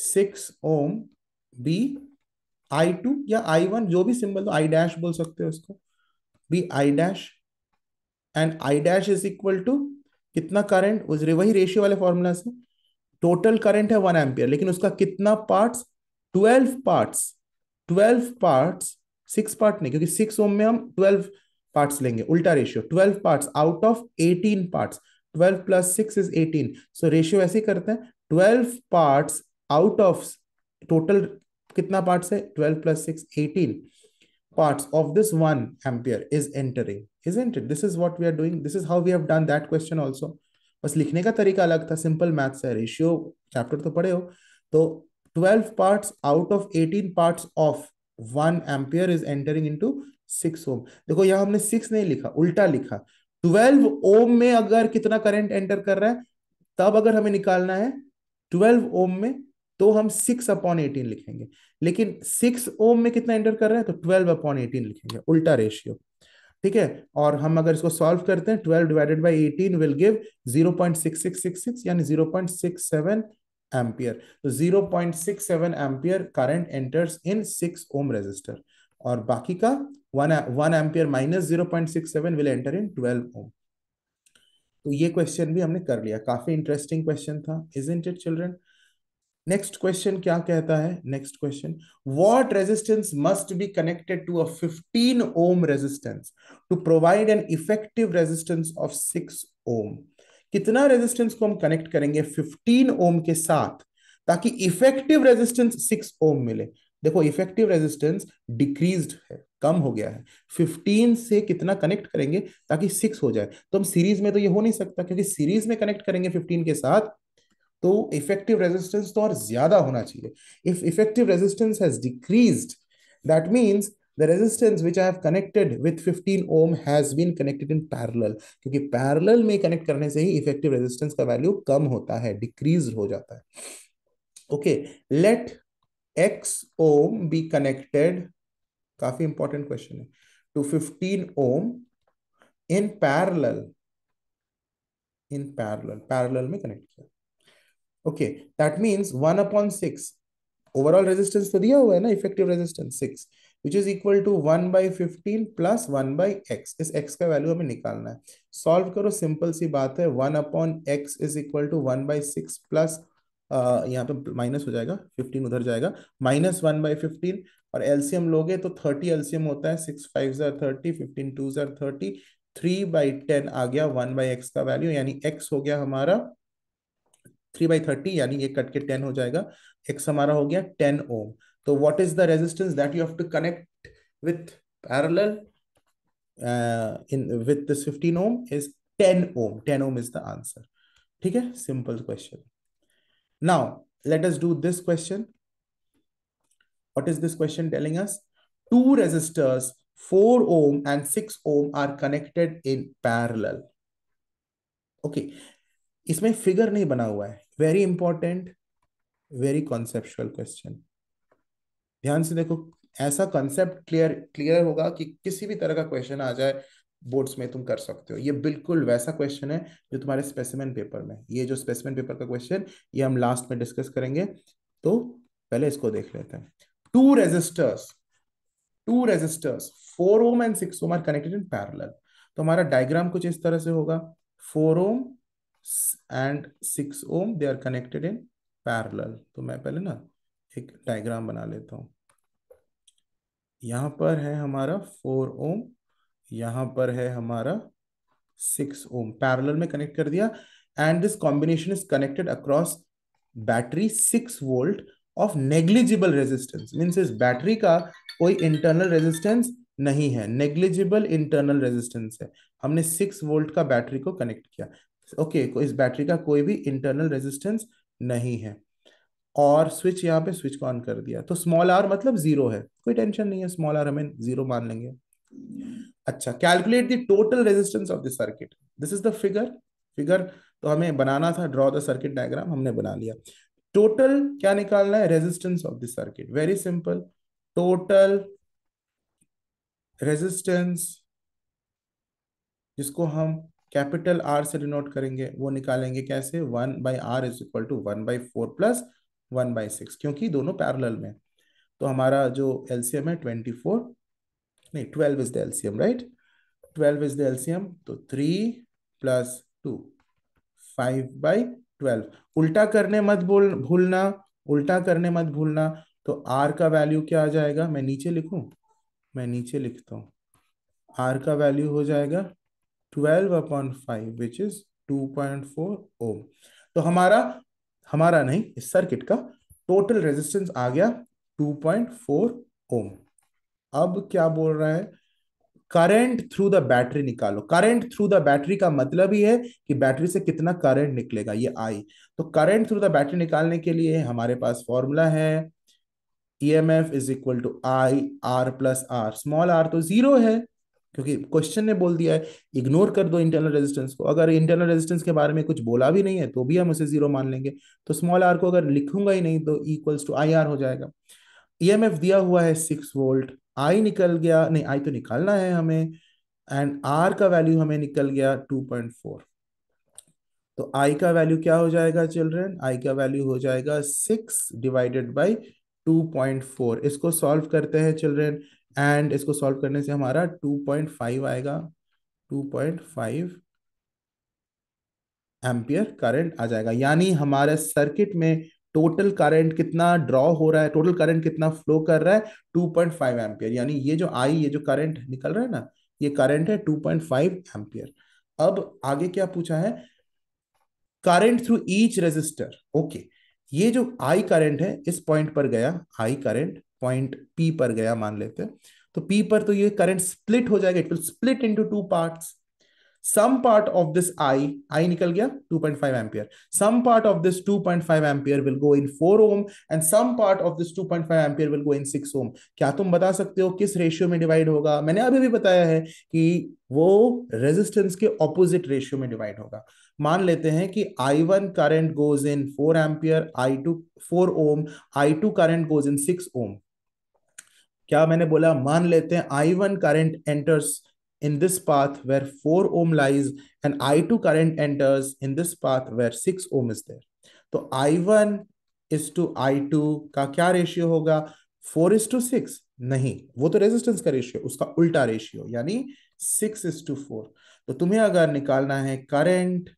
six ohm be I two या आई वन जो भी सिंबल आई डैश बोल सकते हो उसको be I dash and I dash is equal to कितना करंट उस वही रेशियो वाले फॉर्मूला से टोटल करंट है वन एम्पियर लेकिन उसका कितना parts twelve parts twelve parts six part नहीं क्योंकि सिक्स ओम में हम ट्वेल्व पार्ट्स लेंगे उल्टा ratio twelve parts out of eighteen parts twelve plus six is eighteen so ratio ऐसे करते हैं twelve parts out of total कितना पार्ट्स है twelve plus six eighteen parts of this one ampere is entering is enter this is what we are doing this is how we have done that question also बस लिखने का तरीका अलग था simple maths है ratio chapter तो पढ़े हो तो 12 parts out of 18 parts of one ampere is entering into six ohm देखो यहां हमने सिक्स नहीं लिखा उल्टा लिखा ट्वेल्व ओम में अगर कितना करंट एंटर कर रहा है तब अगर हमें निकालना है ट्वेल्व ओम में तो हम सिक्स अपॉन एटीन लिखेंगे लेकिन सिक्स ओम में कितना एंटर कर रहा है तो ट्वेल्व अपॉन एटीन लिखेंगे उल्टा रेशियो ठीक है और हम अगर इसको सॉल्व करते हैं twelve divided by eighteen will give zero point six six six six यानी zero point six seven ampere तो zero point six seven ampere current enters in six ohm resistor और बाकी का one one ampere minus zero point six seven will enter in twelve ohm तो ये question भी हमने कर लिया काफी इंटरेस्टिंग क्वेश्चन था is intend it children next question क्या कहता है next question what resistance must be connected to a 15 ohm resistance to provide an effective resistance of 6 ohm कितना रेजिस्टेंस को हम कनेक्ट करेंगे 15 ओम के साथ ताकि इफेक्टिव रेजिस्टेंस 6 ओम मिले देखो इफेक्टिव रेजिस्टेंस डिक्रीज है कम हो गया है 15 से कितना कनेक्ट करेंगे ताकि 6 हो जाए तो हम सीरीज में तो ये हो नहीं सकता क्योंकि सीरीज में कनेक्ट करेंगे 15 के साथ तो इफेक्टिव रेजिस्टेंस तो और ज्यादा होना चाहिए if effective resistance has decreased that means the resistance which I have connected with 15 ohm has been connected in parallel क्योंकि पैरेलल में कनेक्ट करने से ही इफेक्टिव रेजिस्टेंस का वैल्यू कम होता है डिक्रीज हो जाता है okay let x ohm be connected काफी इंपॉर्टेंट क्वेश्चन है to fifteen ohm in parallel in parallel parallel में कनेक्ट किया okay that means one upon six overall resistance तो दिया हुआ है ना effective resistance six which is equal to one by fifteen plus one by x इस x का value हमें निकालना है सॉल्व करो सिंपल सी बात है one upon x is equal to one by six plus यहाँ पे माइनस हो जाएगा फिफ्टीन उधर जाएगा माइनस वन बाई फिफ्टीन और एलसीएम लोगे तो थर्टी एलसीएम होता है सिक्स फाइव जर थर्टी फिफ्टीन टू जर थर्टी थ्री बाई टेन आ गया वन बाई एक्स का वैल्यू यानी एक्स हो गया हमारा थ्री बाई थर्टी यानी एक कट के टेन हो जाएगा एक्स हमारा हो गया टेन ओम तो what is the resistance that you have to connect with parallel in with this 15 ohm is ten ohm ten ohm is the answer ठीक है simple question now let us do this question what is this question telling us? Two resistors four ohm and six ohm are connected in parallel okay इसमें figure नहीं बना हुआ है very important very conceptual question ध्यान से देखो ऐसा concept clear clear होगा कि किसी भी तरह का क्वेश्चन आ जाए बोर्ड्स में तुम कर सकते हो ये बिल्कुल वैसा क्वेश्चन है जो तुम्हारे स्पेसिमेंट पेपर में ये जो स्पेसिमेंट पेपर का क्वेश्चन ये हम लास्ट में डिस्कस करेंगे तो पहले इसको देख लेते हैं two resistors two resistors four ohm and six ohm are connected in parallel तो हमारा डायग्राम कुछ इस तरह से होगा four ohm and six ohm they are connected in parallel तो मैं पहले ना एक डायग्राम बना लेता हूं यहां पर है हमारा फोर ओम यहाँ पर है हमारा सिक्स ओम पैरेलल में कनेक्ट कर दिया and this combination is connected across battery six volt of negligible resistance means इस बैटरी का कोई इंटरनल रेजिस्टेंस नहीं है नेग्लिजिबल इंटरनल रेजिस्टेंस है हमने सिक्स वोल्ट का बैटरी को कनेक्ट किया ओके okay, इस बैटरी का कोई भी इंटरनल रेजिस्टेंस नहीं है और स्विच यहाँ पे स्विच ऑन कर दिया तो स्मॉल आर मतलब जीरो है कोई टेंशन नहीं है स्मॉल आर हमें जीरो मान लेंगे अच्छा calculate the total resistance of the circuit this is the figure figure तो हमें बनाना था ड्रॉ द सर्किट डायग्राम हमने बना लिया टोटल क्या निकालना है resistance of the circuit very simple total resistance जिसको हम कैपिटल आर से डिनोट करेंगे वो निकालेंगे कैसे one by R is equal to one by four plus one by six क्योंकि दोनों पैरल में तो हमारा जो एलसीएम है ट्वेंटी फोर नहीं twelve is the LCM right twelve is the LCM तो three plus two five by twelve उल्टा करने मत बोल भूलना उल्टा करने मत भूलना तो आर का वैल्यू क्या आ जाएगा मैं नीचे लिखू मैं नीचे लिखता हूँ आर का वैल्यू हो जाएगा twelve upon five which is two point four ohm तो हमारा हमारा नहीं इस सर्किट का टोटल रेजिस्टेंस आ गया टू पॉइंट फोर ओम अब क्या बोल रहा है करंट थ्रू द बैटरी निकालो करंट थ्रू द बैटरी का मतलब ही है कि बैटरी से कितना करंट निकलेगा ये आई तो करंट थ्रू द बैटरी निकालने के लिए हमारे पास फॉर्मूला है E M F is equal to I R plus R small R तो जीरो है क्योंकि क्वेश्चन ने बोल दिया है इग्नोर कर दो इंटरनल रेजिस्टेंस को अगर इंटरनल रेजिस्टेंस के बारे में कुछ बोला भी नहीं है तो भी हम उसे जीरो मान लेंगे तो स्मॉल आर को अगर लिखूंगा ही नहीं तो इक्वल्स टू आई आर हो जाएगा ई एम एफ दिया हुआ है सिक्स वोल्ट आई निकल गया नहीं आई तो निकालना है हमें एंड आर का वैल्यू हमें निकल गया टू पॉइंट फोर तो आई का वैल्यू क्या हो जाएगा चिल्ड्रेन आई का वैल्यू हो जाएगा six divided by two point four इसको सॉल्व करते हैं चिल्ड्रेन एंड इसको सॉल्व करने से हमारा टू पॉइंट फाइव आएगा two point five ampere current आ जाएगा यानी हमारे सर्किट में टोटल करंट कितना ड्रॉ हो रहा है टोटल करंट कितना फ्लो कर रहा है टू पॉइंट फाइव एम्पियर यानी ये जो आई ये जो करंट निकल रहा है ना ये करंट है टू पॉइंट फाइव एम्पियर अब आगे क्या पूछा है current through each resistor okay ये जो आई करंट है इस पॉइंट पर गया आई करंट पॉइंट पी पर गया मान लेते हैं तो पी पर तो ये करंट स्प्लिट हो जाएगा it will split into two parts some part of this I I निकल गया 2.5 point ampere some part of this 2.5 point ampere will go in 4 ohm and some part of this 2.5 point ampere will go in 6 ohm क्या तुम बता सकते हो किस ratio में divide होगा मैंने अभी भी बताया है कि वो रेजिस्टेंस के ऑपोजिट रेशियो में डिवाइड होगा मान लेते हैं कि I1 one current goes in 4 ampere I2 4 ohm I2 two current goes in 6 ohm क्या मैंने बोला मान लेते हैं I one current enters in this path where four ohm lies and I two current enters in this path where six ohm is there तो I one is to I two का क्या ratio होगा four is to six नहीं वो तो resistance का ratio उसका उल्टा रेशियो यानी सिक्स इज टू फोर तो तुम्हें अगर निकालना है करेंट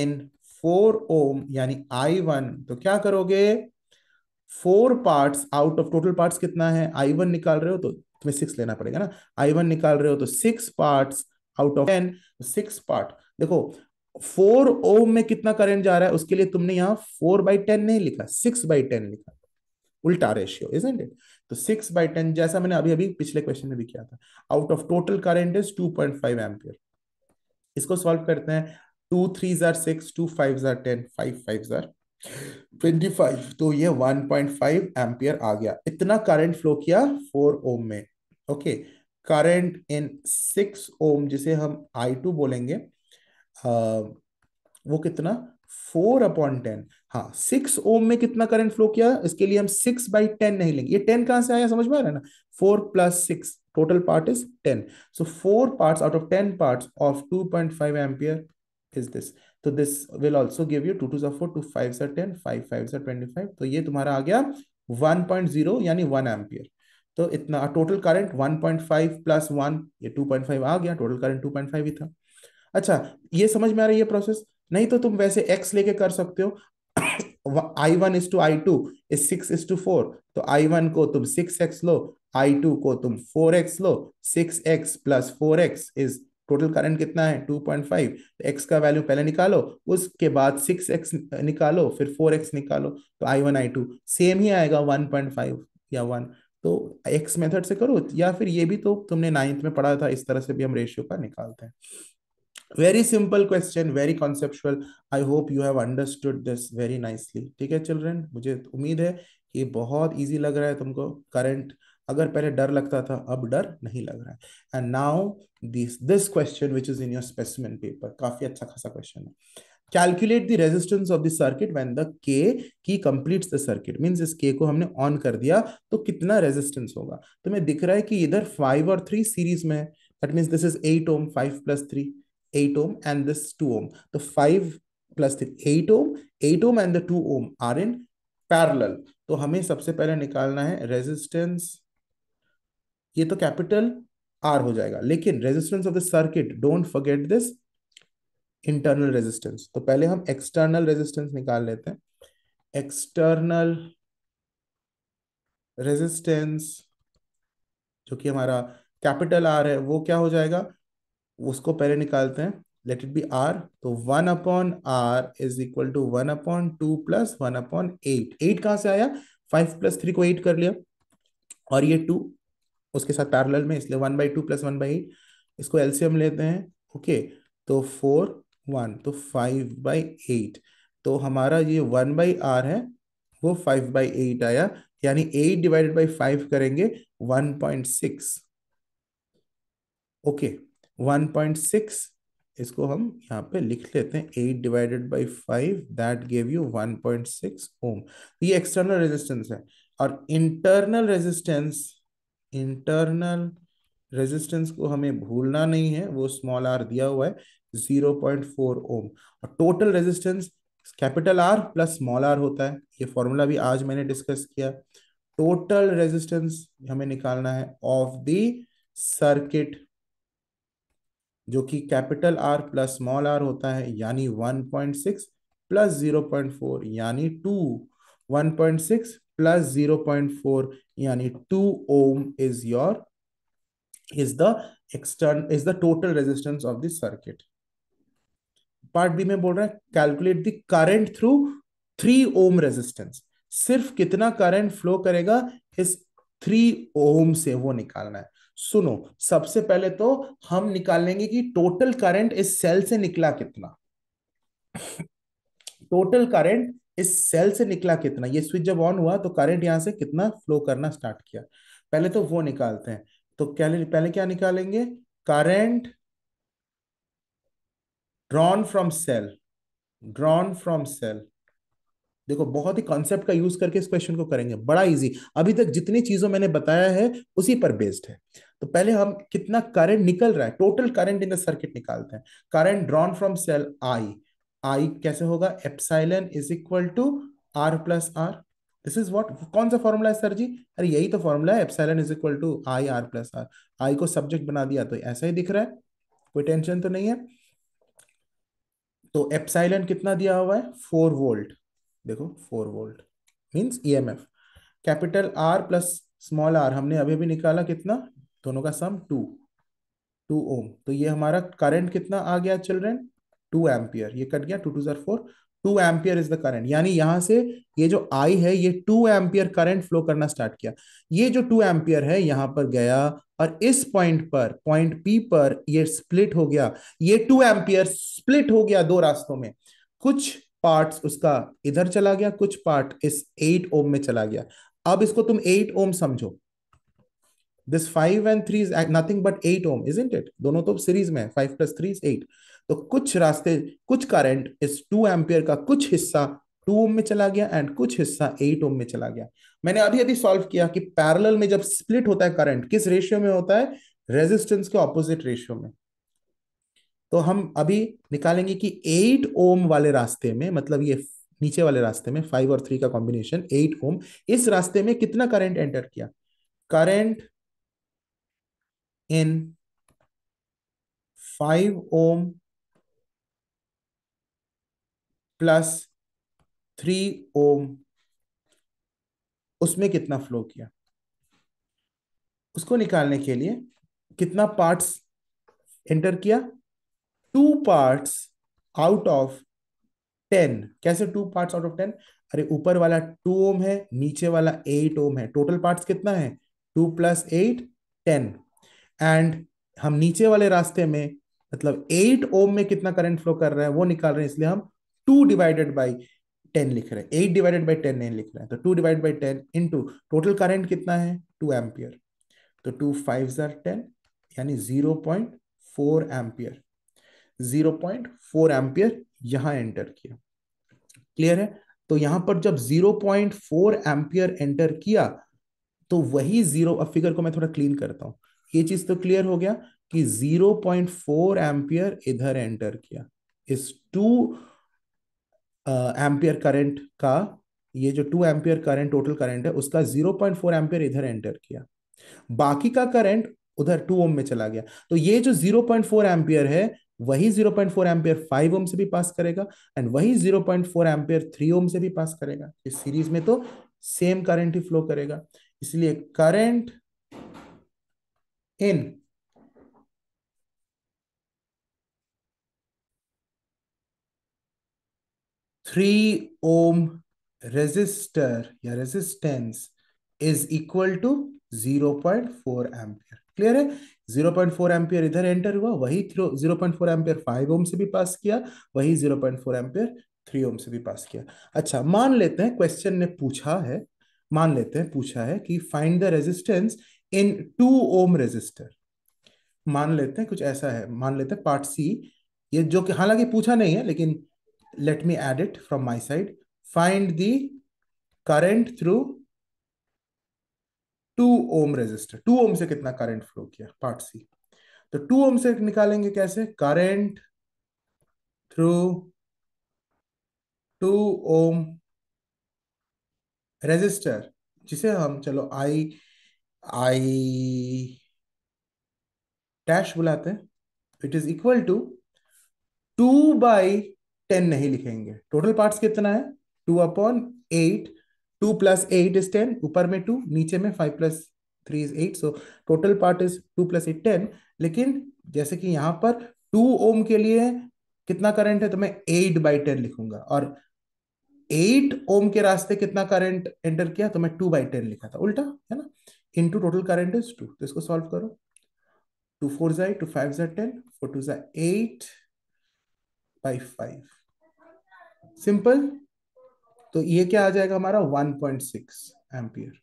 इन फोर ओम यानी आई वन तो क्या करोगे four parts out of total parts कितना है आई वन निकाल रहे हो तो तुम्हें सिक्स लेना पड़ेगा ना आई वन निकाल रहे हो तो six part out of ten six part देखो फोर ओम में कितना करंट जा रहा है उसके लिए तुमने यहां फोर बाई टेन नहीं लिखा सिक्स बाई टेन लिखा उल्टा रेशियो इजेंट इट तो सिक्स बाई टेन जैसा मैंने अभी अभी पिछले क्वेश्चन में भी किया था out of total current is two point five ampere इसको सॉल्व करते हैं टू थ्री जार सिक्स टू फाइव जार टेन फाइव फाइव जार 25 तो ये 1.5 एम्पियर आ गया इतना करंट फ्लो किया 4 ओम में ओके करंट इन 6 ओम जिसे हम I2 बोलेंगे आ, वो कितना फोर अपॉन टेन हाँ सिक्स ओम में कितना करंट फ्लो किया इसके लिए हम सिक्स बाई टेन नहीं लेंगे ये टेन कहां से आया समझ में आ रहा है ना four plus six total part is ten so four part out of ten part of two point five ampere is this तो this will also give you two two four two five सा ten five five सा twenty five तो ये तुम्हारा आ गया one point zero यानी one ampere तो इतना total current one point five plus one ये टू पॉइंट फाइव आ गया total current two point five ही था अच्छा ये समझ में आ रही है प्रोसेस नहीं तो तुम वैसे एक्स लेके कर सकते हो I one is to I two is six is to four तो आई वन को तुम सिक्स एक्स लो आई टू को तुम फोर एक्स लो six x plus four x is total current कितना है 2.5 पॉइंट एक्स तो का वैल्यू पहले निकालो उसके बाद 6x निकालो फिर 4x निकालो तो i1 i2 सेम ही आएगा 1.5 या 1 तो x मेथड से करो या फिर ये भी तो तुमने नाइन्थ में पढ़ा था इस तरह से भी हम रेशियो का निकालते हैं very simple question very conceptual I hope you have understood this very nicely ठीक है चिल्ड्रेन मुझे उम्मीद है कि बहुत ईजी लग रहा है तुमको करंट अगर पहले डर लगता था अब डर नहीं लग रहा है and now this this question which is in your specimen paper काफी अच्छा खासा क्वेश्चन है calculate the resistance of the circuit when the K key completes the circuit means इस के को हमने ऑन कर दिया तो कितना रेजिस्टेंस होगा तो मैं दिख रहा है कि इधर फाइव और थ्री सीरीज में है that means this is eight ohm five plus three eight ohm and this two ohm तो five plus three eight ohm eight ohm and the two ohm are in parallel तो हमें सबसे पहले निकालना है resistance ये तो कैपिटल आर हो जाएगा लेकिन resistance of the circuit don't forget this internal resistance तो पहले हम एक्सटर्नल रेजिस्टेंस निकाल लेते हैं एक्सटर्नल रेजिस्टेंस जो कि हमारा कैपिटल आर है वो क्या हो जाएगा उसको पहले निकालते हैं लेट इट बी आर तो one upon R is equal to one upon two plus one upon eight eight कहां से आया फाइव प्लस थ्री को एट कर लिया और ये टू उसके साथ पैरेलल में इसलिए one by two plus one by eight इसको एलसीएम लेते हैं ओके तो फोर वन तो फाइव बाई एट तो हमारा ये वन बाई आर है वो फाइव बाई एट आया यानी एट डिवाइडेड बाई फाइव करेंगे one point six okay one point six इसको हम यहाँ पे लिख लेते हैं eight divided by five that gave you one point six ohm ये एक्सटर्नल रेजिस्टेंस है और इंटरनल रेजिस्टेंस इंटरनल रेजिस्टेंस को हमें भूलना नहीं है वो स्मॉल आर दिया हुआ है जीरो पॉइंट फोर ओम और total resistance capital R plus small r होता है ये फॉर्मूला भी आज मैंने डिस्कस किया टोटल रेजिस्टेंस हमें निकालना है ऑफ द सर्किट जो कि capital R plus small r होता है यानी 1.6 प्लस 0.4 यानी 2 1.6 प्लस जीरो पॉइंट फोर यानी two ohm is your is the external is the total resistance of the circuit part B में बोल रहा है calculate the current through three ohm resistance सिर्फ कितना करंट फ्लो करेगा इस थ्री ओम से वो निकालना है सुनो सबसे पहले तो हम निकालेंगे कि टोटल करंट इस सेल से निकला कितना टोटल करंट इस सेल से निकला कितना ये स्विच जब ऑन हुआ तो करंट यहाँ से कितना फ्लो करना स्टार्ट किया पहले तो वो निकालते हैं तो क्या पहले क्या निकालेंगे current drawn from cell drawn from cell देखो बहुत ही कॉन्सेप्ट का यूज करके इस क्वेश्चन को करेंगे बड़ा इजी अभी तक जितनी चीजों मैंने बताया है उसी पर बेस्ड है तो पहले हम कितना करंट निकल रहा है total current in the circuit निकालते हैं current drawn from cell I I कैसे होगा epsilon is equal to R plus r this is what कौन सा फॉर्मूला है सर जी अरे यही तो फॉर्मूला है epsilon is equal to I R plus r I को सब्जेक्ट बना दिया तो ऐसा ही दिख रहा है कोई टेंशन तो नहीं है तो एप्साइलन कितना दिया हुआ है फोर वोल्ट देखो four volt means E M F capital R plus small r हमने अभी भी निकाला कितना दोनों का सम टू टू ओम तो ये हमारा करंट कितना आ गया चिल्ड्रेन टू एम्पियर ये कट गया टू टू जर four two ampere is the current यानी यहां से ये जो आई है ये टू एम्पियर करंट फ्लो करना स्टार्ट किया ये जो टू एम्पियर है यहां पर गया और इस पॉइंट पर पॉइंट पी पर ये स्प्लिट हो गया ये टू एम्पियर स्प्लिट हो गया दो रास्तों में कुछ पार्ट्स उसका इधर चला गया कुछ पार्ट इस एट ओम में चला गया अब इसको तुम एट ओम समझो this five and three is nothing but eight ohm is int it दोनों तो सीरीज में five plus three is eight तो कुछ रास्ते कुछ करंट इस टू एम्पियर का कुछ हिस्सा टू ओम में चला गया एंड कुछ हिस्सा एट ओम में चला गया मैंने अभी अभी सॉल्व किया कि पैरेलल में जब स्प्लिट होता है करंट किस रेशियो में होता है रेजिस्टेंस के ऑपोजिट रेशियो में तो हम अभी निकालेंगे कि एट ओम वाले रास्ते में मतलब ये नीचे वाले रास्ते में फाइव और थ्री का कॉम्बिनेशन एट ओम इस रास्ते में कितना करंट एंटर किया current in five ohm plus three ohm उसमें कितना फ्लो किया उसको निकालने के लिए कितना पार्ट्स एंटर किया two parts out of ten कैसे two parts out of ten अरे ऊपर वाला टू ओम है नीचे वाला एट ओम है टोटल पार्ट्स कितना है two plus eight ten and हम नीचे वाले रास्ते में मतलब एट ओम में कितना करंट फ्लो कर रहा है वो निकाल रहे हैं इसलिए हम टू डिवाइडेड बाई टेन लिख रहे हैं एट डिवाइडेड बाई टेन नहीं लिख रहे हैं तो two divide by ten into total current कितना है टू एम्पियर तो टू फाइव जर टेन यानी zero point four ampere zero point four ampere यहां एंटर किया क्लियर है तो यहां पर जब zero point four ampere enter किया तो वही जीरो अब फिगर को मैं थोड़ा क्लीन करता हूं ये चीज तो क्लियर हो गया कि जीरो पॉइंट फोर एम्पियर इधर एंटर किया इस टू एम्पियर करंट का ये जो two ampere current total current है उसका जीरो पॉइंट फोर एम्पियर इधर एंटर किया बाकी का करंट उधर टू ओम में चला गया तो ये जो जीरो पॉइंट फोर एम्पियर है वही zero point four ampere five ohm से भी पास करेगा एंड वही zero point four ampere three ohm से भी पास करेगा इस सीरीज में तो सेम करंट ही फ्लो करेगा इसलिए current in three ohm resistor या resistance is equal to zero point four ampere clear है जीरो पॉइंट फोर एम्पियर इधर एंटर हुआ वही through zero point four ampere five ohm से भी पास किया वही zero point four ampere three ohm से भी पास किया अच्छा मान लेते हैं क्वेश्चन ने पूछा है मान लेते हैं पूछा है कि find the resistance in two ohm resistor मान लेते हैं कुछ ऐसा है मान लेते हैं पार्ट सी ये जो कि हालांकि पूछा नहीं है लेकिन let me add it from my side. Find the current through 2 ohm resistor 2 ohm से कितना करंट फ्लो किया पार्ट सी तो 2 ओम से निकालेंगे कैसे करंट थ्रू 2 ओम रेजिस्टर जिसे हम चलो आई आई डैश बुलाते हैं it is equal to two by ten नहीं लिखेंगे टोटल पार्ट्स कितना है two upon eight two plus eight is ten ऊपर में टू नीचे में five plus three is eight so total part is two plus eight ten लेकिन जैसे कि यहां पर टू ओम के लिए कितना करंट है तो मैं एट बाई टेन लिखूंगा और एट ओम के रास्ते कितना करंट एंटर किया तो मैं टू बाई टेन लिखा था उल्टा है ना into total current is two तो इसको सॉल्व करो टू फोर जाए टू फाइव जाए टेन फोर टू जाए एट बाई फाइव सिंपल तो ये क्या आ जाएगा हमारा 1.6 पॉइंट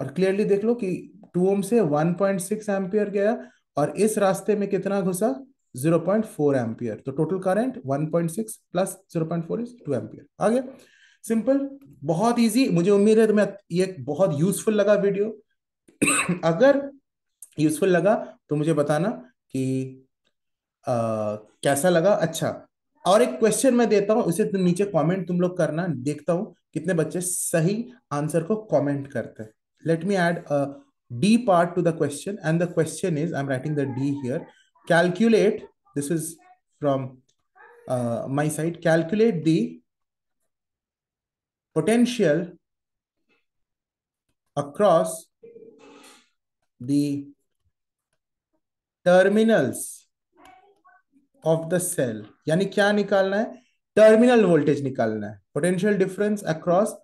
और क्लियरली देख लो कि 2 ओम से 1.6 पॉइंट गया और इस रास्ते में कितना घुसा 0.4 पॉइंट तो total current 1.6 plus zero point four तो इज टू एम्पियर आगे सिंपल बहुत इजी मुझे उम्मीद है तुम्हें ये बहुत यूजफुल लगा वीडियो अगर यूजफुल लगा तो मुझे बताना कि आ, कैसा लगा अच्छा और एक क्वेश्चन मैं देता हूं उसे तुम नीचे कमेंट तुम लोग करना देखता हूं कितने बच्चे सही आंसर को कमेंट करते हैं let me a D part two the question and the question is I am writing the D here calculate this is from my side calculate the potential across the terminals of the cell यानी क्या निकालना है terminal voltage निकालना है potential difference across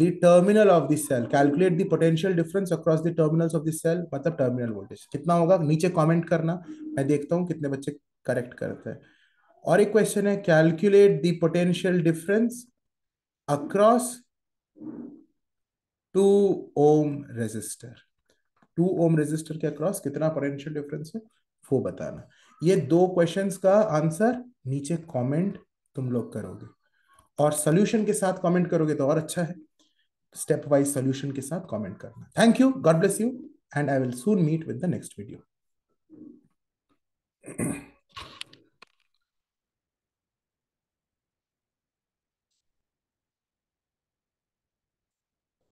the terminal of the cell calculate the potential difference across the terminals of the cell मतलब terminal voltage कितना होगा नीचे कमेंट करना मैं देखता हूँ कितने बच्चे करेक्ट करते हैं और एक क्वेश्चन है calculate the potential difference across two ohm resistor two ohm resistor के अक्रॉस कितना पोटेंशियल डिफरेंस है वो बताना ये दो क्वेश्चंस का आंसर नीचे कमेंट तुम लोग करोगे और सोल्यूशन के साथ कमेंट करोगे तो और अच्छा है स्टेप वाइज सोल्यूशन के साथ कमेंट करना thank you God bless you and I will soon meet with the next video